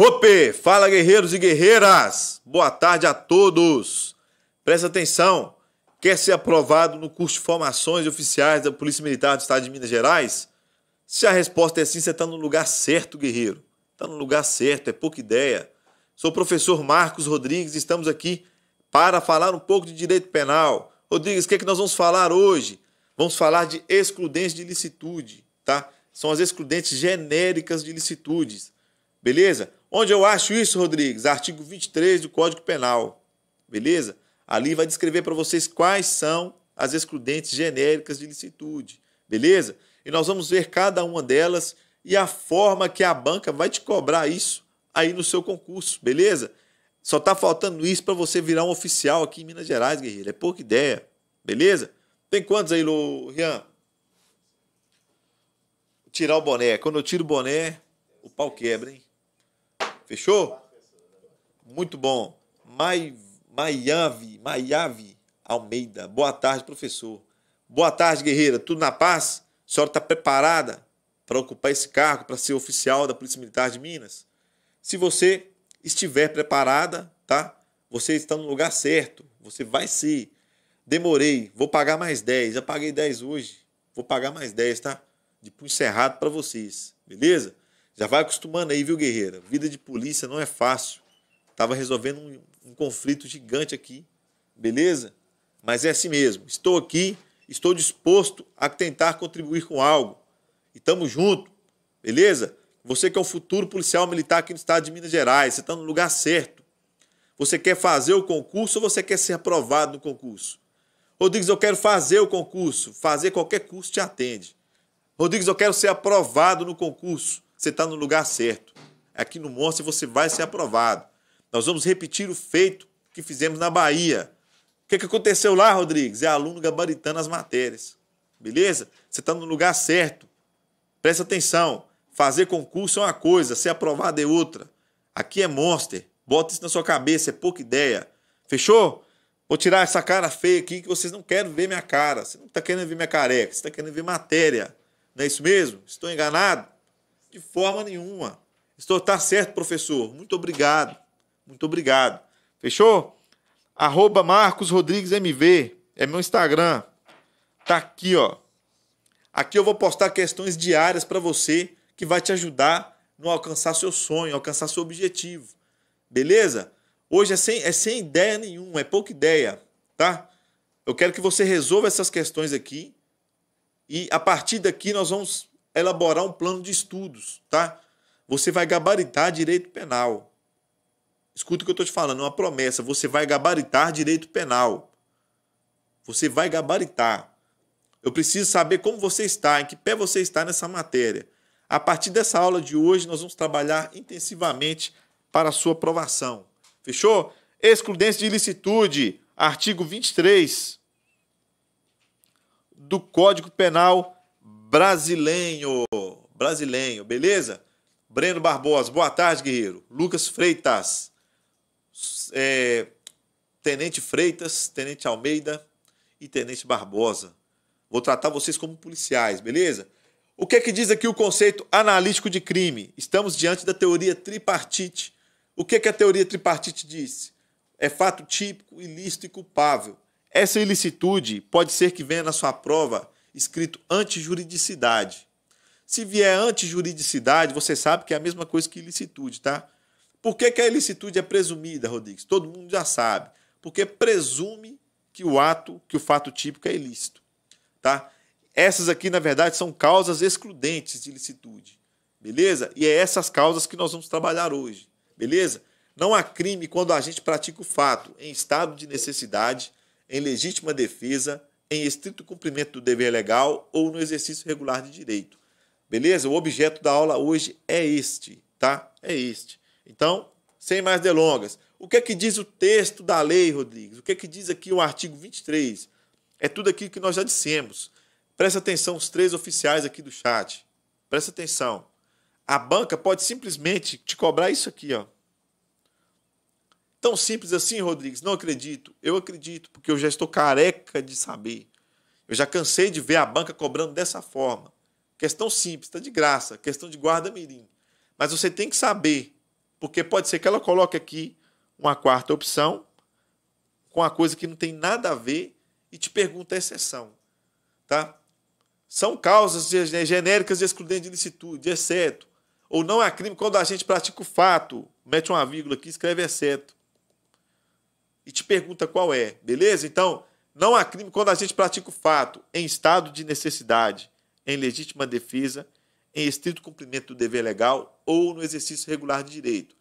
Ope! Fala guerreiros e guerreiras! Boa tarde a todos! Presta atenção! Quer ser aprovado no curso de formações de oficiais da Polícia Militar do Estado de Minas Gerais? Se a resposta é sim, você está no lugar certo, guerreiro. Está no lugar certo, é pouca ideia. Sou o professor Marcos Rodrigues e estamos aqui para falar um pouco de direito penal. Rodrigues, o que, é que nós vamos falar hoje? Vamos falar de excludentes de licitude, tá? São as excludentes genéricas de licitudes, beleza? Onde eu acho isso, Rodrigues? Artigo 23 do Código Penal. Beleza? Ali vai descrever para vocês quais são as excludentes genéricas de licitude. Beleza? E nós vamos ver cada uma delas e a forma que a banca vai te cobrar isso aí no seu concurso, beleza? Só está faltando isso para você virar um oficial aqui em Minas Gerais, guerreiro. É pouca ideia, beleza? Tem quantos aí, Lu... Rian? Tirar o boné. Quando eu tiro o boné, o pau quebra, hein? Fechou? Muito bom. Mai, Maiave, Maiave Almeida. Boa tarde, professor. Boa tarde, guerreira. Tudo na paz? A senhora está preparada para ocupar esse cargo, para ser oficial da Polícia Militar de Minas? Se você estiver preparada, tá? Você está no lugar certo. Você vai ser. Demorei, vou pagar mais 10. Já paguei 10 hoje. Vou pagar mais 10, tá? De punho cerrado para vocês. Beleza? Já vai acostumando aí, viu, guerreira? Vida de polícia não é fácil. Tava resolvendo um, um conflito gigante aqui, beleza? Mas é assim mesmo. Estou aqui, estou disposto a tentar contribuir com algo. E tamo junto, beleza? Você que é um futuro policial militar aqui no estado de Minas Gerais, você está no lugar certo. Você quer fazer o concurso ou você quer ser aprovado no concurso? Rodrigues, eu quero fazer o concurso. Fazer qualquer curso te atende. Rodrigues, eu quero ser aprovado no concurso você está no lugar certo. Aqui no Monstro você vai ser aprovado. Nós vamos repetir o feito que fizemos na Bahia. O que, que aconteceu lá, Rodrigues? É aluno gabaritando as matérias. Beleza? Você está no lugar certo. Presta atenção. Fazer concurso é uma coisa, ser aprovado é outra. Aqui é Monster. Bota isso na sua cabeça, é pouca ideia. Fechou? Vou tirar essa cara feia aqui que vocês não querem ver minha cara. Você não está querendo ver minha careca, você está querendo ver matéria. Não é isso mesmo? Estou enganado? De forma nenhuma. Estou, tá certo, professor. Muito obrigado. Muito obrigado. Fechou? Arroba Marcos Rodrigues MV. É meu Instagram. Tá aqui, ó. Aqui eu vou postar questões diárias para você que vai te ajudar no alcançar seu sonho, alcançar seu objetivo. Beleza? Hoje é sem, é sem ideia nenhuma, é pouca ideia, tá? Eu quero que você resolva essas questões aqui e a partir daqui nós vamos elaborar um plano de estudos, tá? Você vai gabaritar direito penal. Escuta o que eu estou te falando, é uma promessa. Você vai gabaritar direito penal. Você vai gabaritar. Eu preciso saber como você está, em que pé você está nessa matéria. A partir dessa aula de hoje, nós vamos trabalhar intensivamente para a sua aprovação. Fechou? Excludência de ilicitude, artigo 23 do Código Penal brasileiro. Brasileiro, beleza? Breno Barbosa, boa tarde, guerreiro. Lucas Freitas, é, Tenente Freitas, Tenente Almeida e Tenente Barbosa. Vou tratar vocês como policiais, beleza? O que é que diz aqui o conceito analítico de crime? Estamos diante da teoria tripartite. O que é que a teoria tripartite diz? É fato típico, ilícito e culpável. Essa ilicitude pode ser que venha na sua prova escrito antijuridicidade. Se vier antijuridicidade, você sabe que é a mesma coisa que ilicitude, tá? Por que, que a ilicitude é presumida, Rodrigues? Todo mundo já sabe. Porque presume que o ato, que o fato típico é ilícito, tá? Essas aqui, na verdade, são causas excludentes de ilicitude, beleza? E é essas causas que nós vamos trabalhar hoje, beleza? Não há crime quando a gente pratica o fato em estado de necessidade, em legítima defesa, em estrito cumprimento do dever legal ou no exercício regular de direito. Beleza? O objeto da aula hoje é este, tá? É este. Então, sem mais delongas, o que é que diz o texto da lei, Rodrigues? O que é que diz aqui o artigo 23? É tudo aquilo que nós já dissemos. Presta atenção, os três oficiais aqui do chat. Presta atenção. A banca pode simplesmente te cobrar isso aqui, ó. Tão simples assim, Rodrigues? Não acredito. Eu acredito, porque eu já estou careca de saber. Eu já cansei de ver a banca cobrando dessa forma. Questão simples, está de graça. Questão de guarda-mirim. Mas você tem que saber, porque pode ser que ela coloque aqui uma quarta opção com a coisa que não tem nada a ver e te pergunta a exceção. Tá? São causas genéricas de excludentes de licitude, exceto. É Ou não é crime quando a gente pratica o fato, mete uma vírgula aqui, escreve exceto. É e te pergunta qual é, beleza? Então, não há crime quando a gente pratica o fato em estado de necessidade, em legítima defesa, em estrito cumprimento do dever legal ou no exercício regular de direito.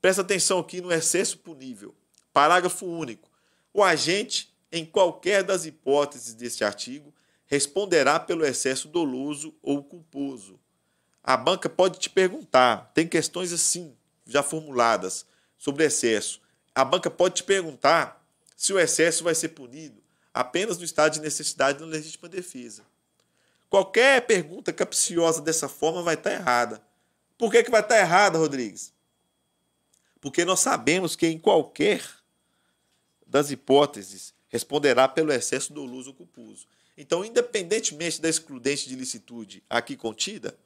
Presta atenção aqui no excesso punível. Parágrafo único. O agente, em qualquer das hipóteses deste artigo, responderá pelo excesso doloso ou culposo. A banca pode te perguntar, tem questões assim, já formuladas, sobre excesso a banca pode te perguntar se o excesso vai ser punido apenas no estado de necessidade da legítima defesa. Qualquer pergunta capciosa dessa forma vai estar errada. Por que, que vai estar errada, Rodrigues? Porque nós sabemos que em qualquer das hipóteses responderá pelo excesso doloso ou culposo. Então, independentemente da excludente de licitude aqui contida,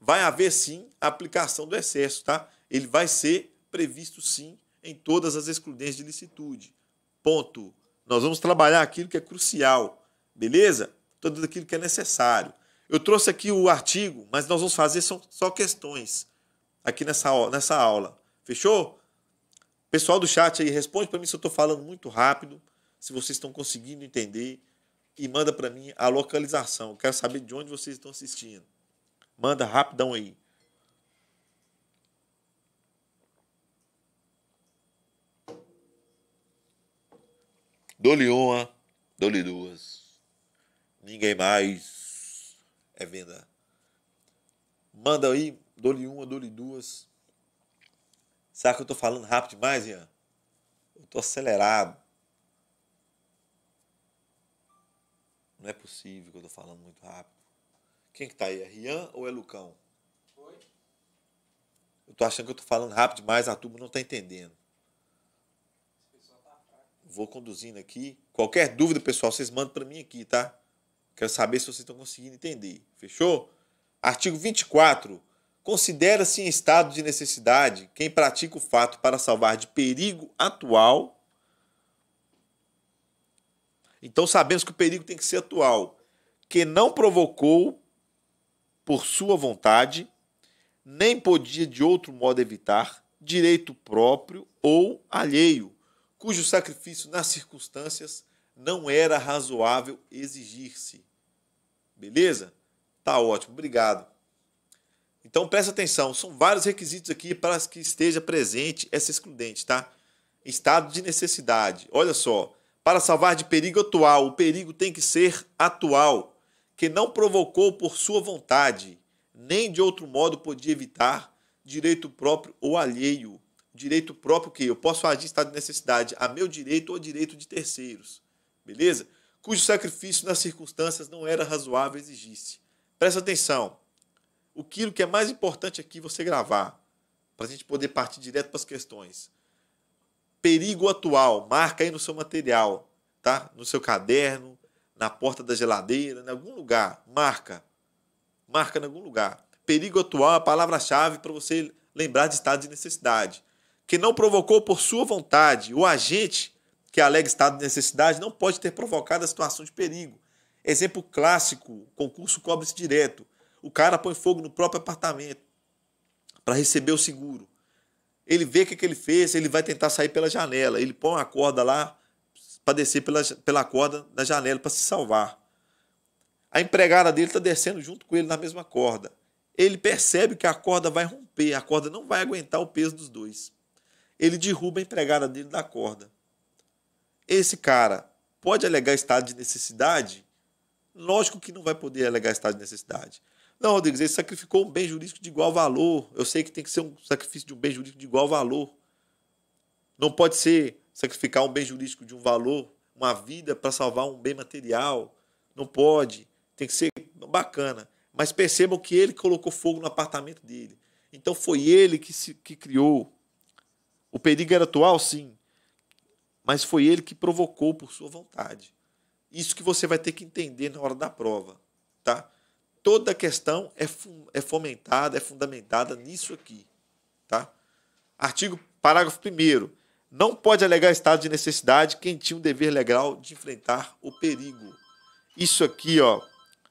vai haver sim a aplicação do excesso, tá? Ele vai ser previsto sim em todas as excludentes de licitude. Ponto. Nós vamos trabalhar aquilo que é crucial, beleza? Tudo aquilo que é necessário. Eu trouxe aqui o artigo, mas nós vamos fazer só questões aqui nessa, nessa aula. Fechou? Pessoal do chat aí, responde para mim se eu estou falando muito rápido, se vocês estão conseguindo entender. E manda para mim a localização. Eu quero saber de onde vocês estão assistindo. Manda rapidão aí. Dole uma, dole duas. Ninguém mais é venda. Manda aí, dole uma, dole duas. Será que eu tô falando rápido demais, Ian? Eu tô acelerado. Não é possível que eu tô falando muito rápido. Quem que tá aí? É Rian ou é Lucão? Oi? Eu tô achando que eu tô falando rápido demais, a turma não tá entendendo vou conduzindo aqui. Qualquer dúvida, pessoal, vocês mandam para mim aqui, tá? Quero saber se vocês estão conseguindo entender. Fechou? Artigo 24. Considera-se em estado de necessidade quem pratica o fato para salvar de perigo atual. Então sabemos que o perigo tem que ser atual, que não provocou por sua vontade, nem podia de outro modo evitar, direito próprio ou alheio cujo sacrifício nas circunstâncias não era razoável exigir-se. Beleza? Tá ótimo, obrigado. Então presta atenção, são vários requisitos aqui para que esteja presente essa excludente, tá? Estado de necessidade. Olha só, para salvar de perigo atual, o perigo tem que ser atual, que não provocou por sua vontade, nem de outro modo podia evitar direito próprio ou alheio direito próprio que eu posso agir em estado de necessidade a meu direito ou direito de terceiros, beleza? Cujo sacrifício nas circunstâncias não era razoável exigisse. Presta atenção. O que é mais importante aqui você gravar, para a gente poder partir direto para as questões. Perigo atual, marca aí no seu material, tá? No seu caderno, na porta da geladeira, em algum lugar, marca. Marca em algum lugar. Perigo atual é a palavra-chave para você lembrar de estado de necessidade que não provocou por sua vontade. O agente que alega estado de necessidade não pode ter provocado a situação de perigo. Exemplo clássico: concurso cobre-se direto. O cara põe fogo no próprio apartamento para receber o seguro. Ele vê o que, que ele fez, ele vai tentar sair pela janela. Ele põe uma corda lá para descer pela, pela corda da janela para se salvar. A empregada dele está descendo junto com ele na mesma corda. Ele percebe que a corda vai romper, a corda não vai aguentar o peso dos dois ele derruba a empregada dele da corda. Esse cara pode alegar estado de necessidade? Lógico que não vai poder alegar estado de necessidade. Não, Rodrigues, ele sacrificou um bem jurídico de igual valor. Eu sei que tem que ser um sacrifício de um bem jurídico de igual valor. Não pode ser sacrificar um bem jurídico de um valor, uma vida, para salvar um bem material. Não pode. Tem que ser bacana. Mas percebam que ele colocou fogo no apartamento dele. Então foi ele que, se, que criou o perigo era atual, sim, mas foi ele que provocou por sua vontade. Isso que você vai ter que entender na hora da prova, tá? Toda questão é, é fomentada, é fundamentada nisso aqui, tá? Artigo, parágrafo 1 Não pode alegar estado de necessidade quem tinha um dever legal de enfrentar o perigo. Isso aqui, ó,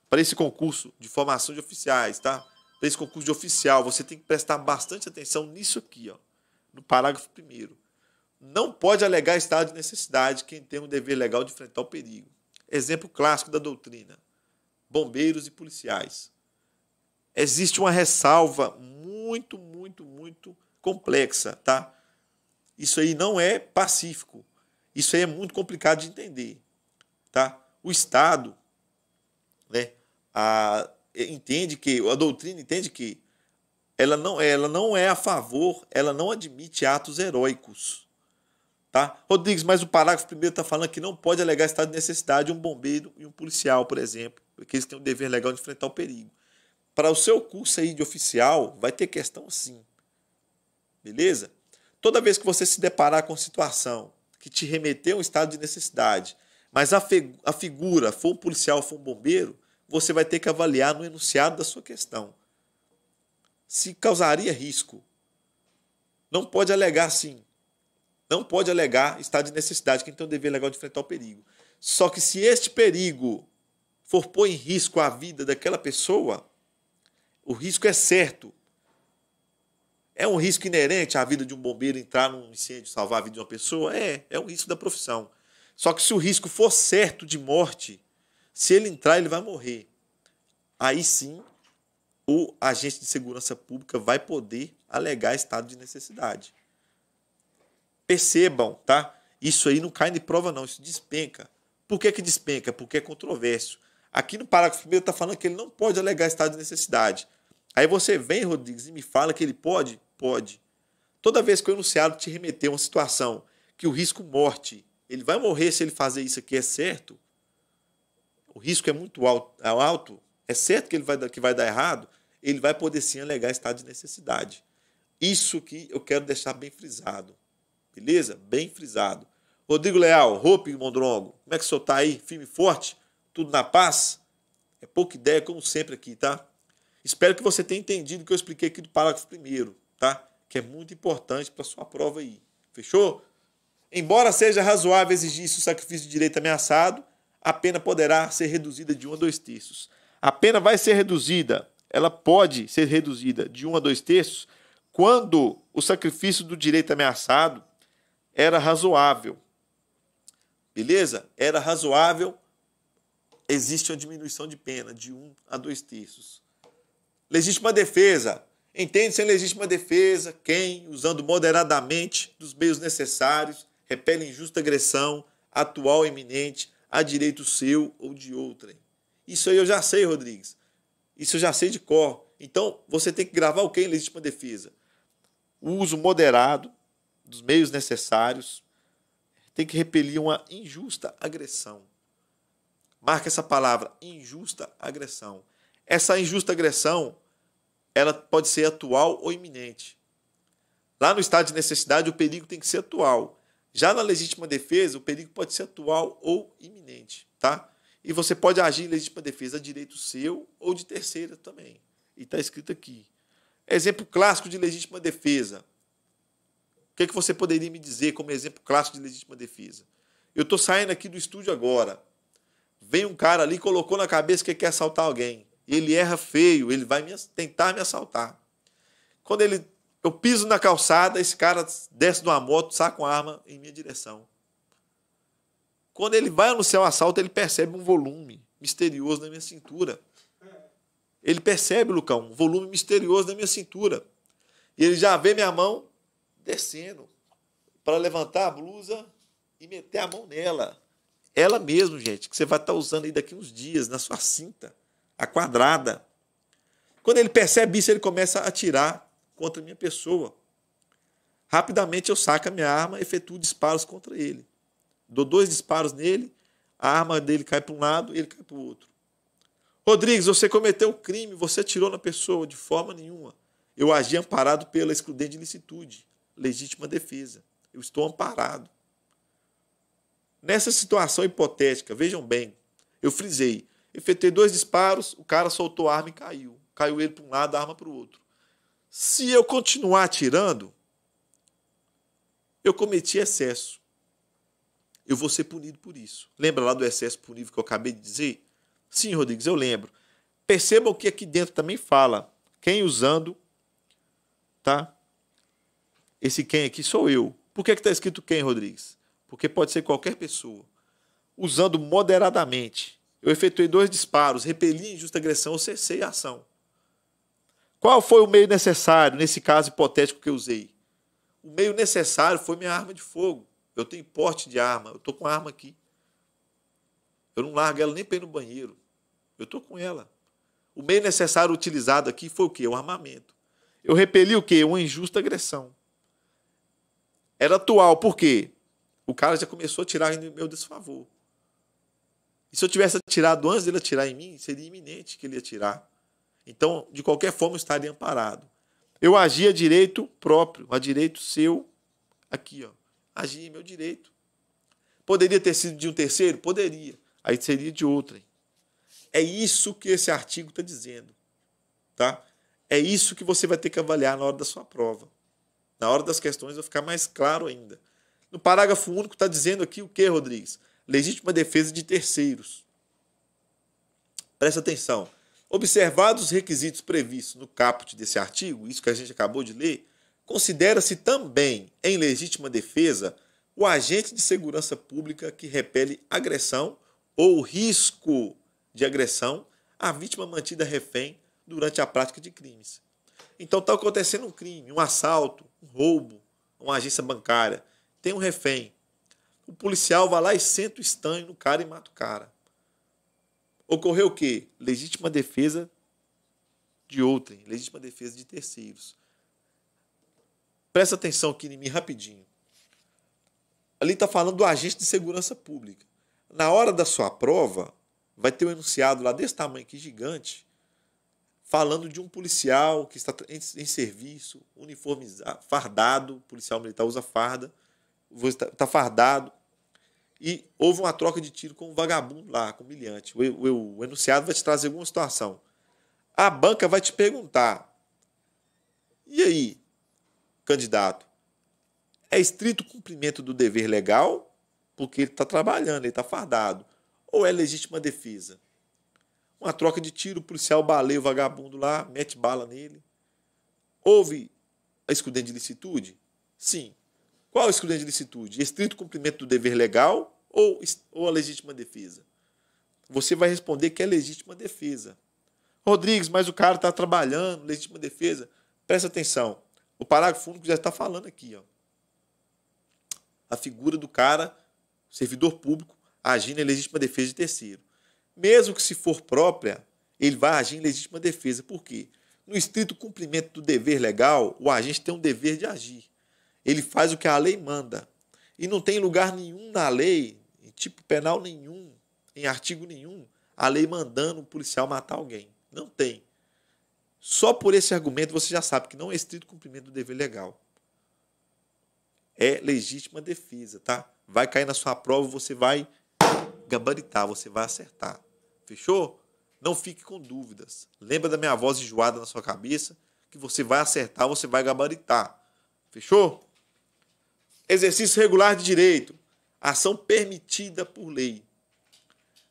para esse concurso de formação de oficiais, tá? Para esse concurso de oficial, você tem que prestar bastante atenção nisso aqui, ó no parágrafo 1. Não pode alegar estado de necessidade quem tem um dever legal de enfrentar o perigo. Exemplo clássico da doutrina: bombeiros e policiais. Existe uma ressalva muito, muito, muito complexa, tá? Isso aí não é pacífico. Isso aí é muito complicado de entender, tá? O Estado, né, a, entende que a doutrina entende que ela não, ela não é a favor, ela não admite atos heróicos. Tá? Rodrigues, mas o parágrafo primeiro está falando que não pode alegar estado de necessidade um bombeiro e um policial, por exemplo, porque eles têm o um dever legal de enfrentar o perigo. Para o seu curso aí de oficial, vai ter questão sim. Beleza? Toda vez que você se deparar com situação que te remeter a um estado de necessidade, mas a, a figura for um policial ou for um bombeiro, você vai ter que avaliar no enunciado da sua questão se causaria risco. Não pode alegar sim. Não pode alegar estado de necessidade, que então dever legal de enfrentar o perigo. Só que se este perigo for pôr em risco a vida daquela pessoa, o risco é certo. É um risco inerente à vida de um bombeiro entrar num incêndio, salvar a vida de uma pessoa? É, é um risco da profissão. Só que se o risco for certo de morte, se ele entrar, ele vai morrer. Aí sim, agente de segurança pública vai poder alegar estado de necessidade. Percebam, tá? Isso aí não cai de prova, não, isso despenca. Por que, que despenca? Porque é controverso. Aqui no parágrafo primeiro está falando que ele não pode alegar estado de necessidade. Aí você vem, Rodrigues, e me fala que ele pode? Pode. Toda vez que o enunciado te remeter a uma situação que o risco morte, ele vai morrer se ele fazer isso aqui, é certo? O risco é muito alto, é, alto, é certo que ele vai, que vai dar errado? ele vai poder sim alegar estado de necessidade. Isso que eu quero deixar bem frisado. Beleza? Bem frisado. Rodrigo Leal, Roupe Mondrongo, como é que o senhor está aí? Firme e forte? Tudo na paz? É pouca ideia, como sempre aqui, tá? Espero que você tenha entendido o que eu expliquei aqui do parágrafo primeiro, tá? Que é muito importante para sua prova aí. Fechou? Embora seja razoável exigir isso o sacrifício de direito ameaçado, a pena poderá ser reduzida de um a dois terços. A pena vai ser reduzida ela pode ser reduzida de um a dois terços quando o sacrifício do direito ameaçado era razoável. Beleza? Era razoável, existe uma diminuição de pena de um a dois terços. Legítima defesa. Entende-se em legítima defesa quem, usando moderadamente dos meios necessários, repele injusta agressão, atual ou iminente, a direito seu ou de outrem. Isso aí eu já sei, Rodrigues. Isso eu já sei de cor. Então, você tem que gravar o que em legítima defesa? O uso moderado dos meios necessários tem que repelir uma injusta agressão. Marca essa palavra, injusta agressão. Essa injusta agressão, ela pode ser atual ou iminente. Lá no estado de necessidade, o perigo tem que ser atual. Já na legítima defesa, o perigo pode ser atual ou iminente, tá? E você pode agir em legítima defesa, direito seu ou de terceira também. E está escrito aqui. Exemplo clássico de legítima defesa. O que, é que você poderia me dizer como exemplo clássico de legítima defesa? Eu estou saindo aqui do estúdio agora. Vem um cara ali, colocou na cabeça que quer assaltar alguém. Ele erra feio, ele vai me, tentar me assaltar. Quando ele, eu piso na calçada, esse cara desce de uma moto, saca uma arma em minha direção. Quando ele vai anunciar o assalto, ele percebe um volume misterioso na minha cintura. Ele percebe, Lucão, um volume misterioso na minha cintura. E ele já vê minha mão descendo para levantar a blusa e meter a mão nela. Ela mesmo, gente, que você vai estar usando aí daqui uns dias na sua cinta, a quadrada. Quando ele percebe isso, ele começa a atirar contra a minha pessoa. Rapidamente eu saco a minha arma e efetuo disparos contra ele. Dou dois disparos nele, a arma dele cai para um lado e ele cai para o outro. Rodrigues, você cometeu o crime, você atirou na pessoa de forma nenhuma. Eu agi amparado pela excludente ilicitude, legítima defesa. Eu estou amparado. Nessa situação hipotética, vejam bem, eu frisei, efetuei dois disparos, o cara soltou a arma e caiu. Caiu ele para um lado, a arma para o outro. Se eu continuar atirando, eu cometi excesso eu vou ser punido por isso. Lembra lá do excesso punível que eu acabei de dizer? Sim, Rodrigues, eu lembro. Percebam que aqui dentro também fala. Quem usando, tá? Esse quem aqui sou eu. Por que é está escrito quem, Rodrigues? Porque pode ser qualquer pessoa. Usando moderadamente. Eu efetuei dois disparos, repeli injusta agressão ou cessei a ação. Qual foi o meio necessário nesse caso hipotético que eu usei? O meio necessário foi minha arma de fogo. Eu tenho porte de arma, eu estou com a arma aqui. Eu não largo ela nem para ir no banheiro. Eu estou com ela. O meio necessário utilizado aqui foi o quê? O armamento. Eu repeli o quê? Uma injusta agressão. Era atual, por quê? O cara já começou a tirar em meu desfavor. E se eu tivesse atirado antes dele atirar em mim, seria iminente que ele ia atirar. Então, de qualquer forma, eu estaria amparado. Eu agia direito próprio, a direito seu, aqui, ó agir em meu direito. Poderia ter sido de um terceiro? Poderia. Aí seria de outro É isso que esse artigo está dizendo. Tá? É isso que você vai ter que avaliar na hora da sua prova. Na hora das questões vai ficar mais claro ainda. No parágrafo único está dizendo aqui o que, Rodrigues? Legítima defesa de terceiros. Presta atenção. Observados os requisitos previstos no caput desse artigo, isso que a gente acabou de ler, considera-se também, em legítima defesa, o agente de segurança pública que repele agressão ou risco de agressão à vítima mantida refém durante a prática de crimes. Então está acontecendo um crime, um assalto, um roubo, uma agência bancária. Tem um refém. O policial vai lá e senta o estanho no cara e mata o cara. Ocorreu o quê? Legítima defesa de outrem, legítima defesa de terceiros. Presta atenção aqui em mim rapidinho. Ali está falando do agente de segurança pública. Na hora da sua prova, vai ter um enunciado lá desse tamanho aqui, gigante, falando de um policial que está em, em serviço, uniformizado, fardado, policial militar usa farda, está tá fardado, e houve uma troca de tiro com um vagabundo lá, com um milhante. O, o, o, enunciado vai te trazer alguma situação. A banca vai te perguntar: e aí? candidato? É estrito cumprimento do dever legal, porque ele está trabalhando, ele está fardado. Ou é legítima defesa? Uma troca de tiro, o policial baleia o vagabundo lá, mete bala nele. Houve a excludente de licitude? Sim. Qual é a excludente de licitude? Estrito cumprimento do dever legal ou, ou a legítima defesa? Você vai responder que é legítima defesa. Rodrigues, mas o cara está trabalhando, legítima defesa. Presta atenção. O parágrafo único já está falando aqui, ó. A figura do cara, servidor público, agindo em legítima defesa de terceiro. Mesmo que se for própria, ele vai agir em legítima defesa. Por quê? No estrito cumprimento do dever legal, o agente tem um dever de agir. Ele faz o que a lei manda. E não tem lugar nenhum na lei, em tipo penal nenhum, em artigo nenhum, a lei mandando o policial matar alguém. Não tem. Só por esse argumento você já sabe que não é estrito cumprimento do dever legal. É legítima defesa, tá? Vai cair na sua prova, você vai gabaritar, você vai acertar. Fechou? Não fique com dúvidas. Lembra da minha voz enjoada na sua cabeça? Que você vai acertar, você vai gabaritar. Fechou? Exercício regular de direito. Ação permitida por lei.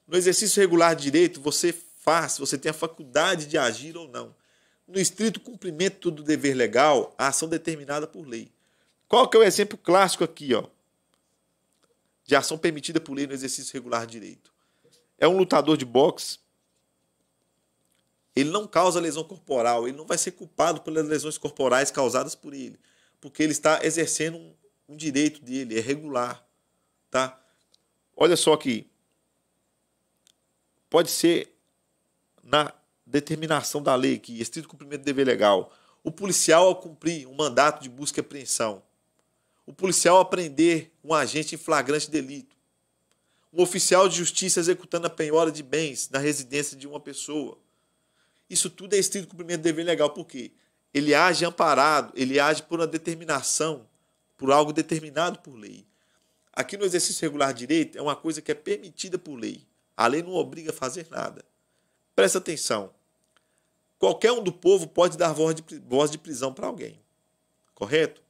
No exercício regular de direito, você faz, você tem a faculdade de agir ou não no estrito cumprimento do dever legal, a ação determinada por lei. Qual que é o exemplo clássico aqui, ó, de ação permitida por lei no exercício regular de direito? É um lutador de boxe. Ele não causa lesão corporal, ele não vai ser culpado pelas lesões corporais causadas por ele, porque ele está exercendo um, um direito dele, é regular, tá? Olha só aqui. Pode ser na determinação da lei, que estrito cumprimento do dever legal. O policial, ao cumprir um mandato de busca e apreensão. O policial, ao prender um agente em flagrante delito. Um oficial de justiça executando a penhora de bens na residência de uma pessoa. Isso tudo é estrito cumprimento do dever legal, por quê? Ele age amparado, ele age por uma determinação, por algo determinado por lei. Aqui no exercício regular de direito é uma coisa que é permitida por lei. A lei não obriga a fazer nada. Presta atenção qualquer um do povo pode dar voz de, voz de prisão para alguém. Correto?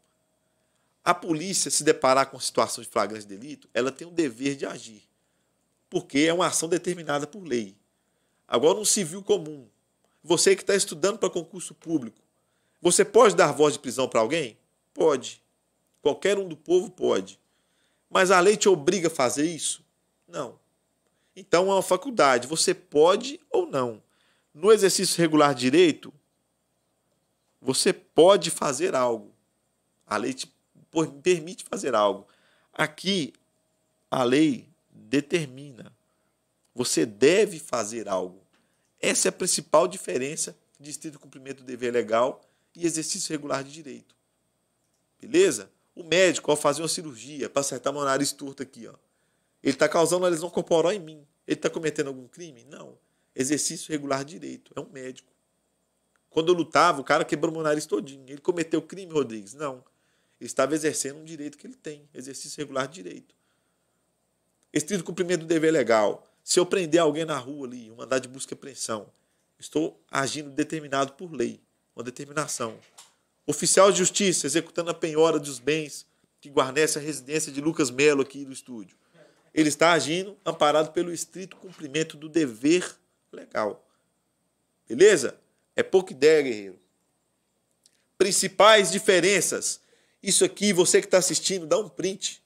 A polícia, se deparar com situação de flagrante delito, ela tem o dever de agir, porque é uma ação determinada por lei. Agora, um civil comum, você que está estudando para concurso público, você pode dar voz de prisão para alguém? Pode. Qualquer um do povo pode. Mas a lei te obriga a fazer isso? Não. Então é uma faculdade, você pode ou não. No exercício regular direito, você pode fazer algo. A lei te permite fazer algo. Aqui, a lei determina. Você deve fazer algo. Essa é a principal diferença de estrito cumprimento do dever legal e exercício regular de direito. Beleza? O médico, ao fazer uma cirurgia para acertar meu nariz torto aqui, ó, ele está causando uma lesão corporal em mim. Ele está cometendo algum crime? Não. Exercício regular direito. É um médico. Quando eu lutava, o cara quebrou meu nariz todinho. Ele cometeu crime, Rodrigues? Não. Ele estava exercendo um direito que ele tem. Exercício regular de direito. Estrito cumprimento do dever legal. Se eu prender alguém na rua ali, um mandar de busca e apreensão, estou agindo determinado por lei, uma determinação. Oficial de justiça executando a penhora dos bens que guarnece a residência de Lucas Melo aqui do estúdio. Ele está agindo amparado pelo estrito cumprimento do dever legal. Beleza? É pouca ideia, guerreiro. Principais diferenças. Isso aqui, você que está assistindo, dá um print,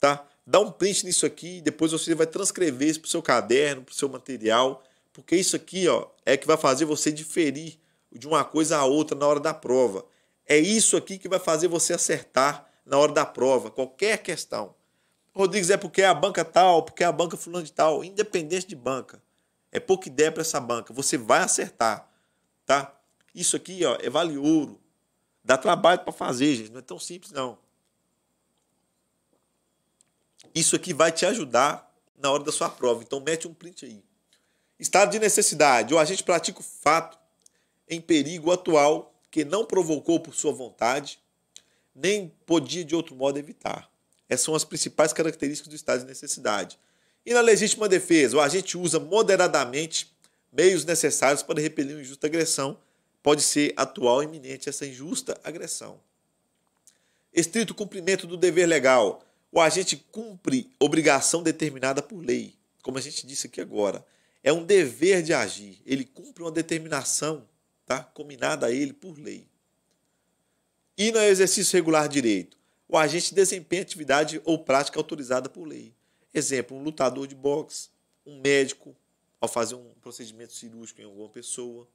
tá? Dá um print nisso aqui, depois você vai transcrever isso para o seu caderno, para o seu material, porque isso aqui ó, é que vai fazer você diferir de uma coisa a outra na hora da prova. É isso aqui que vai fazer você acertar na hora da prova, qualquer questão. Rodrigues, é porque é a banca tal, porque é a banca fulano de tal, independente de banca. É pouca ideia para essa banca. Você vai acertar, tá? Isso aqui, ó, é vale ouro. Dá trabalho para fazer, gente. Não é tão simples, não. Isso aqui vai te ajudar na hora da sua prova. Então, mete um print aí. Estado de necessidade. O agente pratica o fato em perigo atual que não provocou por sua vontade, nem podia de outro modo evitar. Essas são as principais características do estado de necessidade. E na legítima defesa, o agente usa moderadamente meios necessários para repelir uma injusta agressão. Pode ser atual ou iminente essa injusta agressão. Estrito cumprimento do dever legal. O agente cumpre obrigação determinada por lei, como a gente disse aqui agora. É um dever de agir. Ele cumpre uma determinação tá? combinada a ele por lei. E no exercício regular de direito. O agente desempenha atividade ou prática autorizada por lei. Exemplo, um lutador de boxe, um médico, ao fazer um procedimento cirúrgico em alguma pessoa.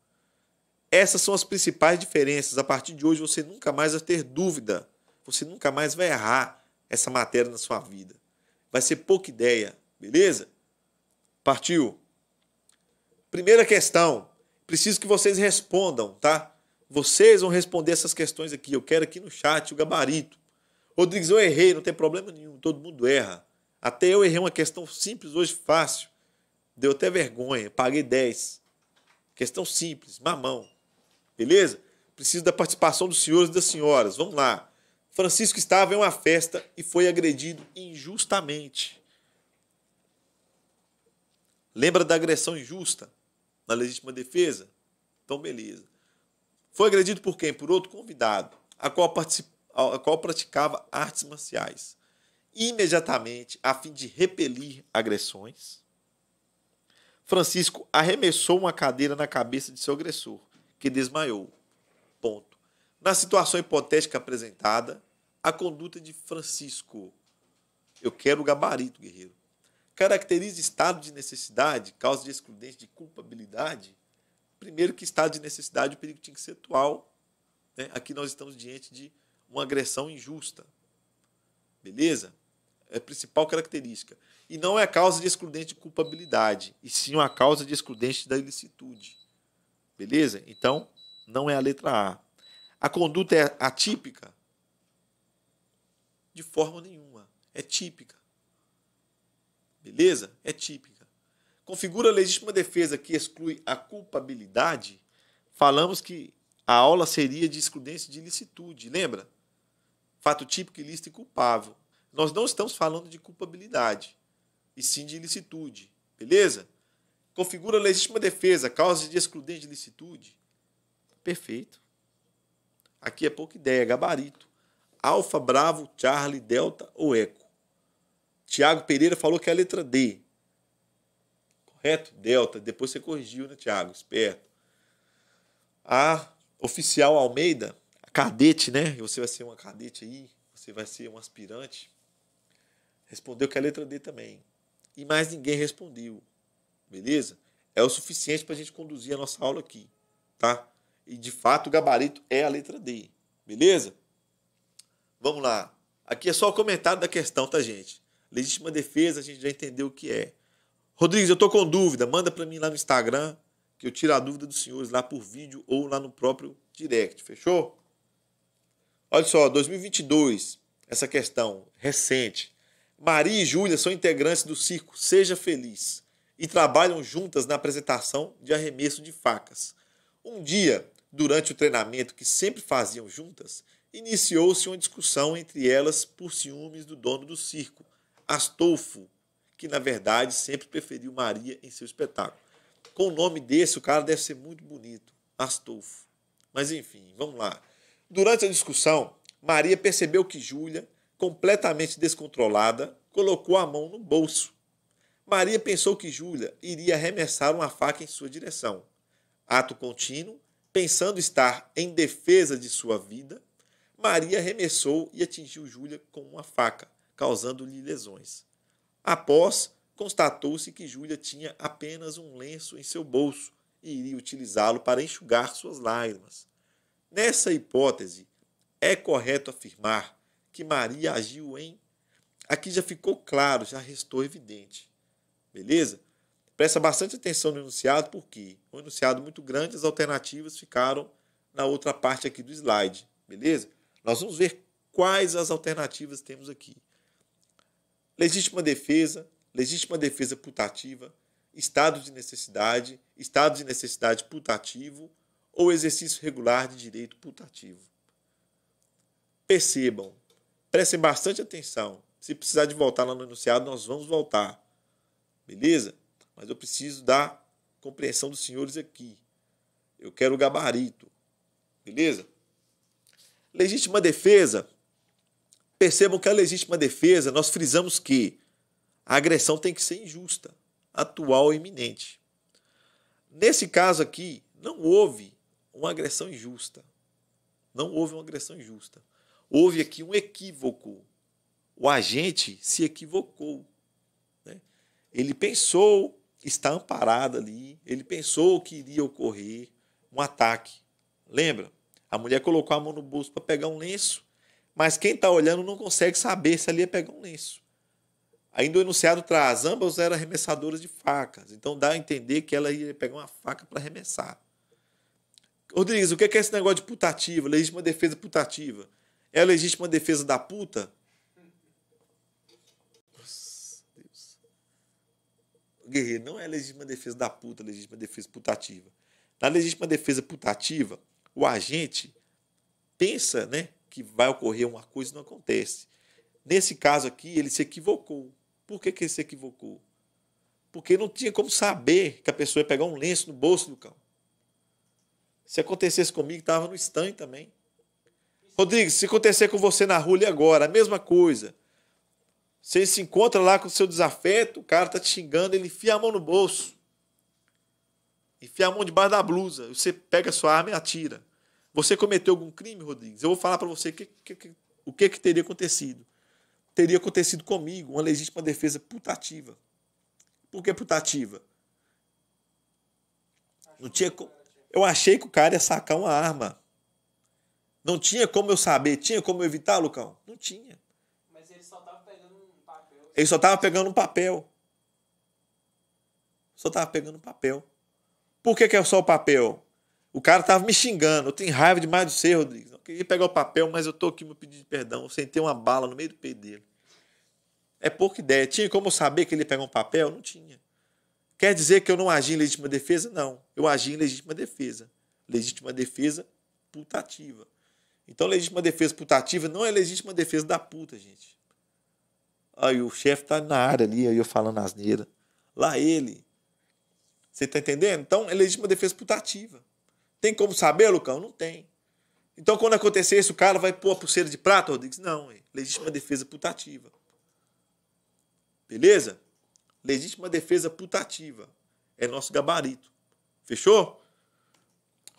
Essas são as principais diferenças. A partir de hoje, você nunca mais vai ter dúvida. Você nunca mais vai errar essa matéria na sua vida. Vai ser pouca ideia, beleza? Partiu. Primeira questão. Preciso que vocês respondam, tá? Vocês vão responder essas questões aqui. Eu quero aqui no chat o gabarito. Rodrigues, eu errei, não tem problema nenhum. Todo mundo erra. Até eu errei uma questão simples hoje, fácil. Deu até vergonha, paguei 10. Questão simples, mamão. Beleza? Preciso da participação dos senhores e das senhoras. Vamos lá. Francisco estava em uma festa e foi agredido injustamente. Lembra da agressão injusta na legítima defesa? Então, beleza. Foi agredido por quem? Por outro convidado, a qual, particip... a qual praticava artes marciais imediatamente a fim de repelir agressões. Francisco arremessou uma cadeira na cabeça de seu agressor, que desmaiou. Ponto. Na situação hipotética apresentada, a conduta de Francisco. Eu quero o gabarito, guerreiro. Caracteriza estado de necessidade, causa de excludência, de culpabilidade. Primeiro que estado de necessidade, o perigo tinha que ser atual. Né? Aqui nós estamos diante de uma agressão injusta. Beleza? é a principal característica. E não é a causa de excludente de culpabilidade, e sim uma causa de excludente da ilicitude. Beleza? Então, não é a letra A. A conduta é atípica? De forma nenhuma. É típica. Beleza? É típica. Configura a legítima defesa que exclui a culpabilidade? Falamos que a aula seria de excludência de ilicitude, lembra? Fato típico, ilícito e culpável. Nós não estamos falando de culpabilidade, e sim de ilicitude, beleza? Configura legítima defesa, causa de excludente de ilicitude. Perfeito. Aqui é pouca ideia, gabarito. Alfa, Bravo, Charlie, Delta ou Eco. Tiago Pereira falou que é a letra D. Correto? Delta. Depois você corrigiu, né, Tiago? Esperto. A oficial Almeida, cadete, né? Você vai ser uma cadete aí, você vai ser um aspirante. Respondeu que a letra D também. E mais ninguém respondeu. Beleza? É o suficiente para a gente conduzir a nossa aula aqui. Tá? E de fato o gabarito é a letra D. Beleza? Vamos lá. Aqui é só o comentário da questão, tá, gente? Legítima defesa, a gente já entendeu o que é. Rodrigues, eu tô com dúvida. Manda para mim lá no Instagram, que eu tiro a dúvida dos senhores lá por vídeo ou lá no próprio direct, fechou? Olha só, 2022, essa questão recente. Maria e Júlia são integrantes do circo Seja Feliz e trabalham juntas na apresentação de arremesso de facas. Um dia, durante o treinamento que sempre faziam juntas, iniciou-se uma discussão entre elas por ciúmes do dono do circo, Astolfo, que na verdade sempre preferiu Maria em seu espetáculo. Com o nome desse, o cara deve ser muito bonito, Astolfo. Mas enfim, vamos lá. Durante a discussão, Maria percebeu que Júlia completamente descontrolada, colocou a mão no bolso. Maria pensou que Júlia iria arremessar uma faca em sua direção. Ato contínuo, pensando estar em defesa de sua vida, Maria arremessou e atingiu Júlia com uma faca, causando-lhe lesões. Após, constatou-se que Júlia tinha apenas um lenço em seu bolso e iria utilizá-lo para enxugar suas lágrimas. Nessa hipótese, é correto afirmar que Maria agiu em. Aqui já ficou claro, já restou evidente. Beleza? Presta bastante atenção no enunciado, porque um enunciado muito grande, as alternativas ficaram na outra parte aqui do slide. Beleza? Nós vamos ver quais as alternativas temos aqui. Legítima defesa, legítima defesa putativa, estado de necessidade, estado de necessidade putativo ou exercício regular de direito putativo. Percebam, Prestem bastante atenção. Se precisar de voltar lá no enunciado, nós vamos voltar. Beleza? Mas eu preciso da compreensão dos senhores aqui. Eu quero o gabarito. Beleza? Legítima defesa. Percebam que a legítima defesa, nós frisamos que a agressão tem que ser injusta, atual e iminente. Nesse caso aqui, não houve uma agressão injusta. Não houve uma agressão injusta houve aqui um equívoco. O agente se equivocou. Né? Ele pensou estar amparado ali, ele pensou que iria ocorrer um ataque. Lembra? A mulher colocou a mão no bolso para pegar um lenço, mas quem está olhando não consegue saber se ali ia é pegar um lenço. Ainda o enunciado traz: ambas eram arremessadoras de facas, então dá a entender que ela ia pegar uma faca para arremessar. Rodrigues, o que é, é esse negócio de putativa, legítima defesa putativa? é a legítima defesa da puta? Nossa, Deus. Guerreiro, não é a legítima defesa da puta, a legítima defesa putativa. Na legítima defesa putativa, o agente pensa né, que vai ocorrer uma coisa e não acontece. Nesse caso aqui, ele se equivocou. Por que, que ele se equivocou? Porque não tinha como saber que a pessoa ia pegar um lenço no bolso do cão. Se acontecesse comigo, estava no estande também. Rodrigues, se acontecer com você na rua agora, a mesma coisa. Você se encontra lá com o seu desafeto, o cara tá te xingando, ele enfia a mão no bolso. Enfia a mão debaixo da blusa. Você pega a sua arma e atira. Você cometeu algum crime, Rodrigues? Eu vou falar para você que, que, que, o que, que teria acontecido. Teria acontecido comigo uma legítima defesa putativa. Por que putativa? Não tinha. Eu achei que o cara ia sacar uma arma. Não tinha como eu saber. Tinha como eu evitar, Lucão? Não tinha. Mas ele só estava pegando um papel. Assim. Ele só estava pegando um papel. Só estava pegando um papel. Por que, que é só o papel? O cara tava me xingando. Eu tenho raiva demais do ser, Rodrigues. Eu queria pegar o papel, mas eu tô aqui me pedindo perdão. Eu sentei uma bala no meio do peito dele. É pouca ideia. Tinha como eu saber que ele ia pegar um papel? Não tinha. Quer dizer que eu não agi em legítima defesa? Não. Eu agi em legítima defesa. Legítima defesa putativa. Então, legítima defesa putativa não é legítima defesa da puta, gente. Aí o chefe tá na área ali, aí eu falando asneira. Lá ele. Você tá entendendo? Então, é legítima defesa putativa. Tem como saber, Lucão? Não tem. Então, quando acontecer isso, o cara vai pôr a pulseira de prata, Rodrigues? Não, é legítima defesa putativa. Beleza? Legítima defesa putativa. É nosso gabarito. Fechou?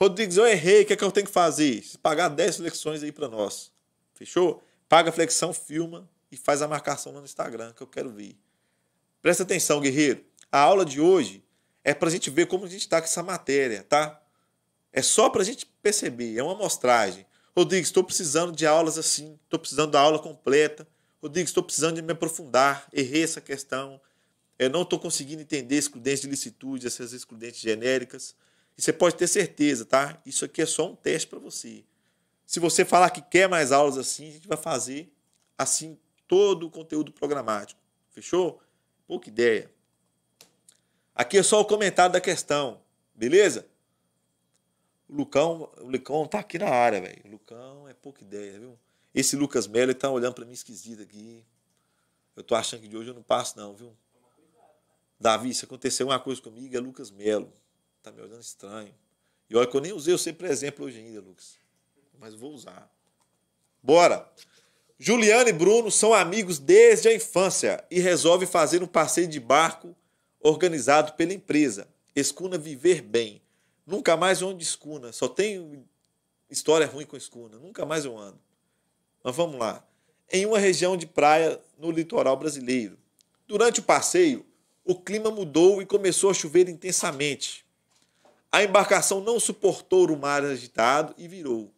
Rodrigues, eu errei, o que é que eu tenho que fazer? Pagar 10 flexões aí para nós. Fechou? Paga a flexão, filma e faz a marcação lá no Instagram, que eu quero ver. Presta atenção, guerreiro. A aula de hoje é para a gente ver como a gente está com essa matéria, tá? É só para a gente perceber, é uma amostragem. Rodrigues, estou precisando de aulas assim, estou precisando da aula completa. Rodrigues, estou precisando de me aprofundar, errei essa questão. Eu não estou conseguindo entender excludentes de licitude, essas excludentes genéricas. E você pode ter certeza, tá? Isso aqui é só um teste para você. Se você falar que quer mais aulas assim, a gente vai fazer assim todo o conteúdo programático. Fechou? Pouca ideia. Aqui é só o comentário da questão, beleza? O Lucão, o Lucão tá aqui na área, velho. O Lucão é pouca ideia, viu? Esse Lucas Melo tá olhando para mim esquisito aqui. Eu tô achando que de hoje eu não passo não, viu? Davi, se acontecer uma coisa comigo, é Lucas Melo está me olhando estranho. E olha que eu nem usei o sempre exemplo hoje ainda, Lucas. Mas vou usar. Bora! Juliana e Bruno são amigos desde a infância e resolvem fazer um passeio de barco organizado pela empresa. Escuna viver bem. Nunca mais eu ando de escuna. Só tenho história ruim com escuna. Nunca mais eu ando. Mas vamos lá. Em uma região de praia no litoral brasileiro. Durante o passeio, o clima mudou e começou a chover intensamente. A embarcação não suportou o mar agitado e virou.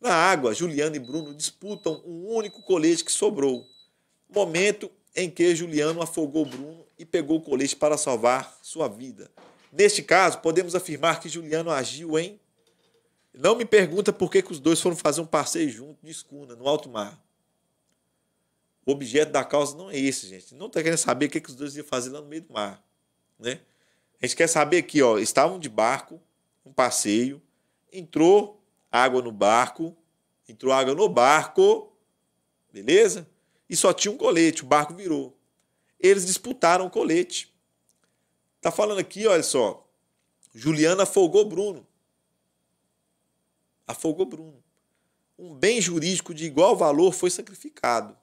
Na água, Juliano e Bruno disputam um único colete que sobrou. Momento em que Juliano afogou Bruno e pegou o colete para salvar sua vida. Neste caso, podemos afirmar que Juliano agiu em. Não me pergunta por que, que os dois foram fazer um passeio junto de escuna, no alto mar. O objeto da causa não é esse, gente. Não está querendo saber o que, que os dois iam fazer lá no meio do mar. Né? A gente quer saber aqui, ó, estavam de barco, um passeio, entrou água no barco, entrou água no barco, beleza? E só tinha um colete, o barco virou. Eles disputaram o colete. Tá falando aqui, olha só. Juliana afogou Bruno. Afogou Bruno. Um bem jurídico de igual valor foi sacrificado.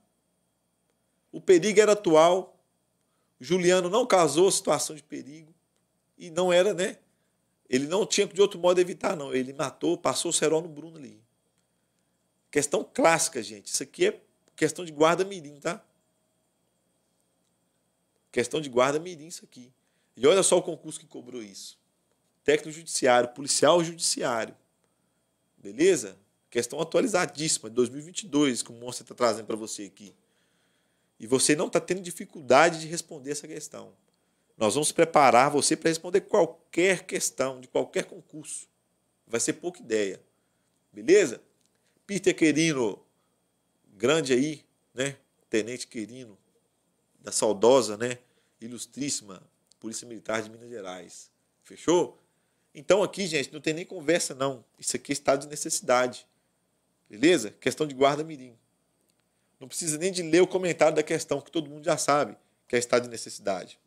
O perigo era atual. Juliano não causou situação de perigo e não era, né? Ele não tinha de outro modo evitar, não. Ele matou, passou o cerol no Bruno ali. Questão clássica, gente. Isso aqui é questão de guarda-mirim, tá? Questão de guarda-mirim, isso aqui. E olha só o concurso que cobrou isso: técnico judiciário, policial judiciário. Beleza? Questão atualizadíssima, de 2022, como o Monstro está trazendo para você aqui. E você não está tendo dificuldade de responder essa questão. Nós vamos preparar você para responder qualquer questão de qualquer concurso. Vai ser pouca ideia. Beleza? Peter Querino, grande aí, né? Tenente Querino, da saudosa, né? Ilustríssima Polícia Militar de Minas Gerais. Fechou? Então aqui, gente, não tem nem conversa, não. Isso aqui é estado de necessidade. Beleza? Questão de guarda-mirim. Não precisa nem de ler o comentário da questão, que todo mundo já sabe que é estado de necessidade.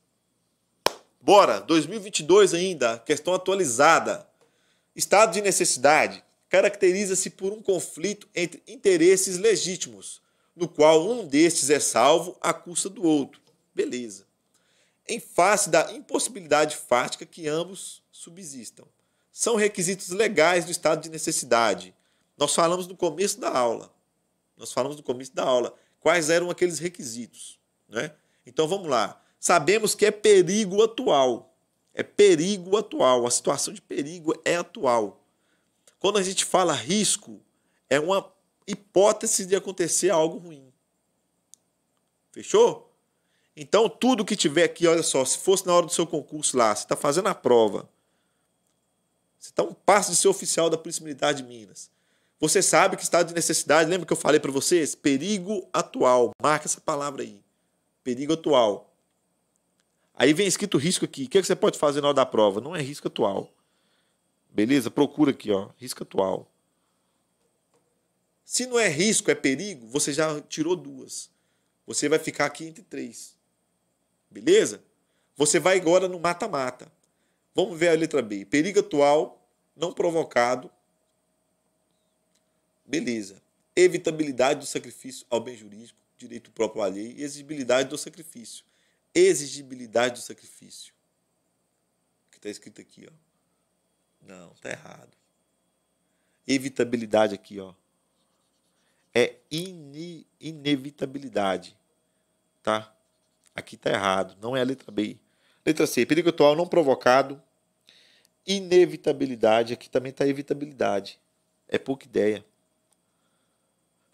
Bora, 2022 ainda, questão atualizada. Estado de necessidade caracteriza-se por um conflito entre interesses legítimos, no qual um destes é salvo à custa do outro. Beleza. Em face da impossibilidade fática que ambos subsistam. São requisitos legais do estado de necessidade. Nós falamos no começo da aula. Nós falamos no começo da aula quais eram aqueles requisitos, né? Então vamos lá sabemos que é perigo atual. É perigo atual. A situação de perigo é atual. Quando a gente fala risco, é uma hipótese de acontecer algo ruim. Fechou? Então, tudo que tiver aqui, olha só, se fosse na hora do seu concurso lá, você está fazendo a prova, você está um passo de ser oficial da Polícia Militar de Minas. Você sabe que estado de necessidade, lembra que eu falei para vocês? Perigo atual. Marca essa palavra aí. Perigo atual. Aí vem escrito risco aqui. O que, é que você pode fazer na hora da prova? Não é risco atual. Beleza? Procura aqui, ó. Risco atual. Se não é risco, é perigo, você já tirou duas. Você vai ficar aqui entre três. Beleza? Você vai agora no mata-mata. Vamos ver a letra B. Perigo atual, não provocado. Beleza. Evitabilidade do sacrifício ao bem jurídico, direito próprio alheio e exigibilidade do sacrifício exigibilidade do sacrifício. Que está escrito aqui, ó. Não, está errado. Evitabilidade aqui, ó. É inevitabilidade. Tá? Aqui está errado. Não é a letra B. Letra C. Perigo atual não provocado. Inevitabilidade. Aqui também está evitabilidade. É pouca ideia.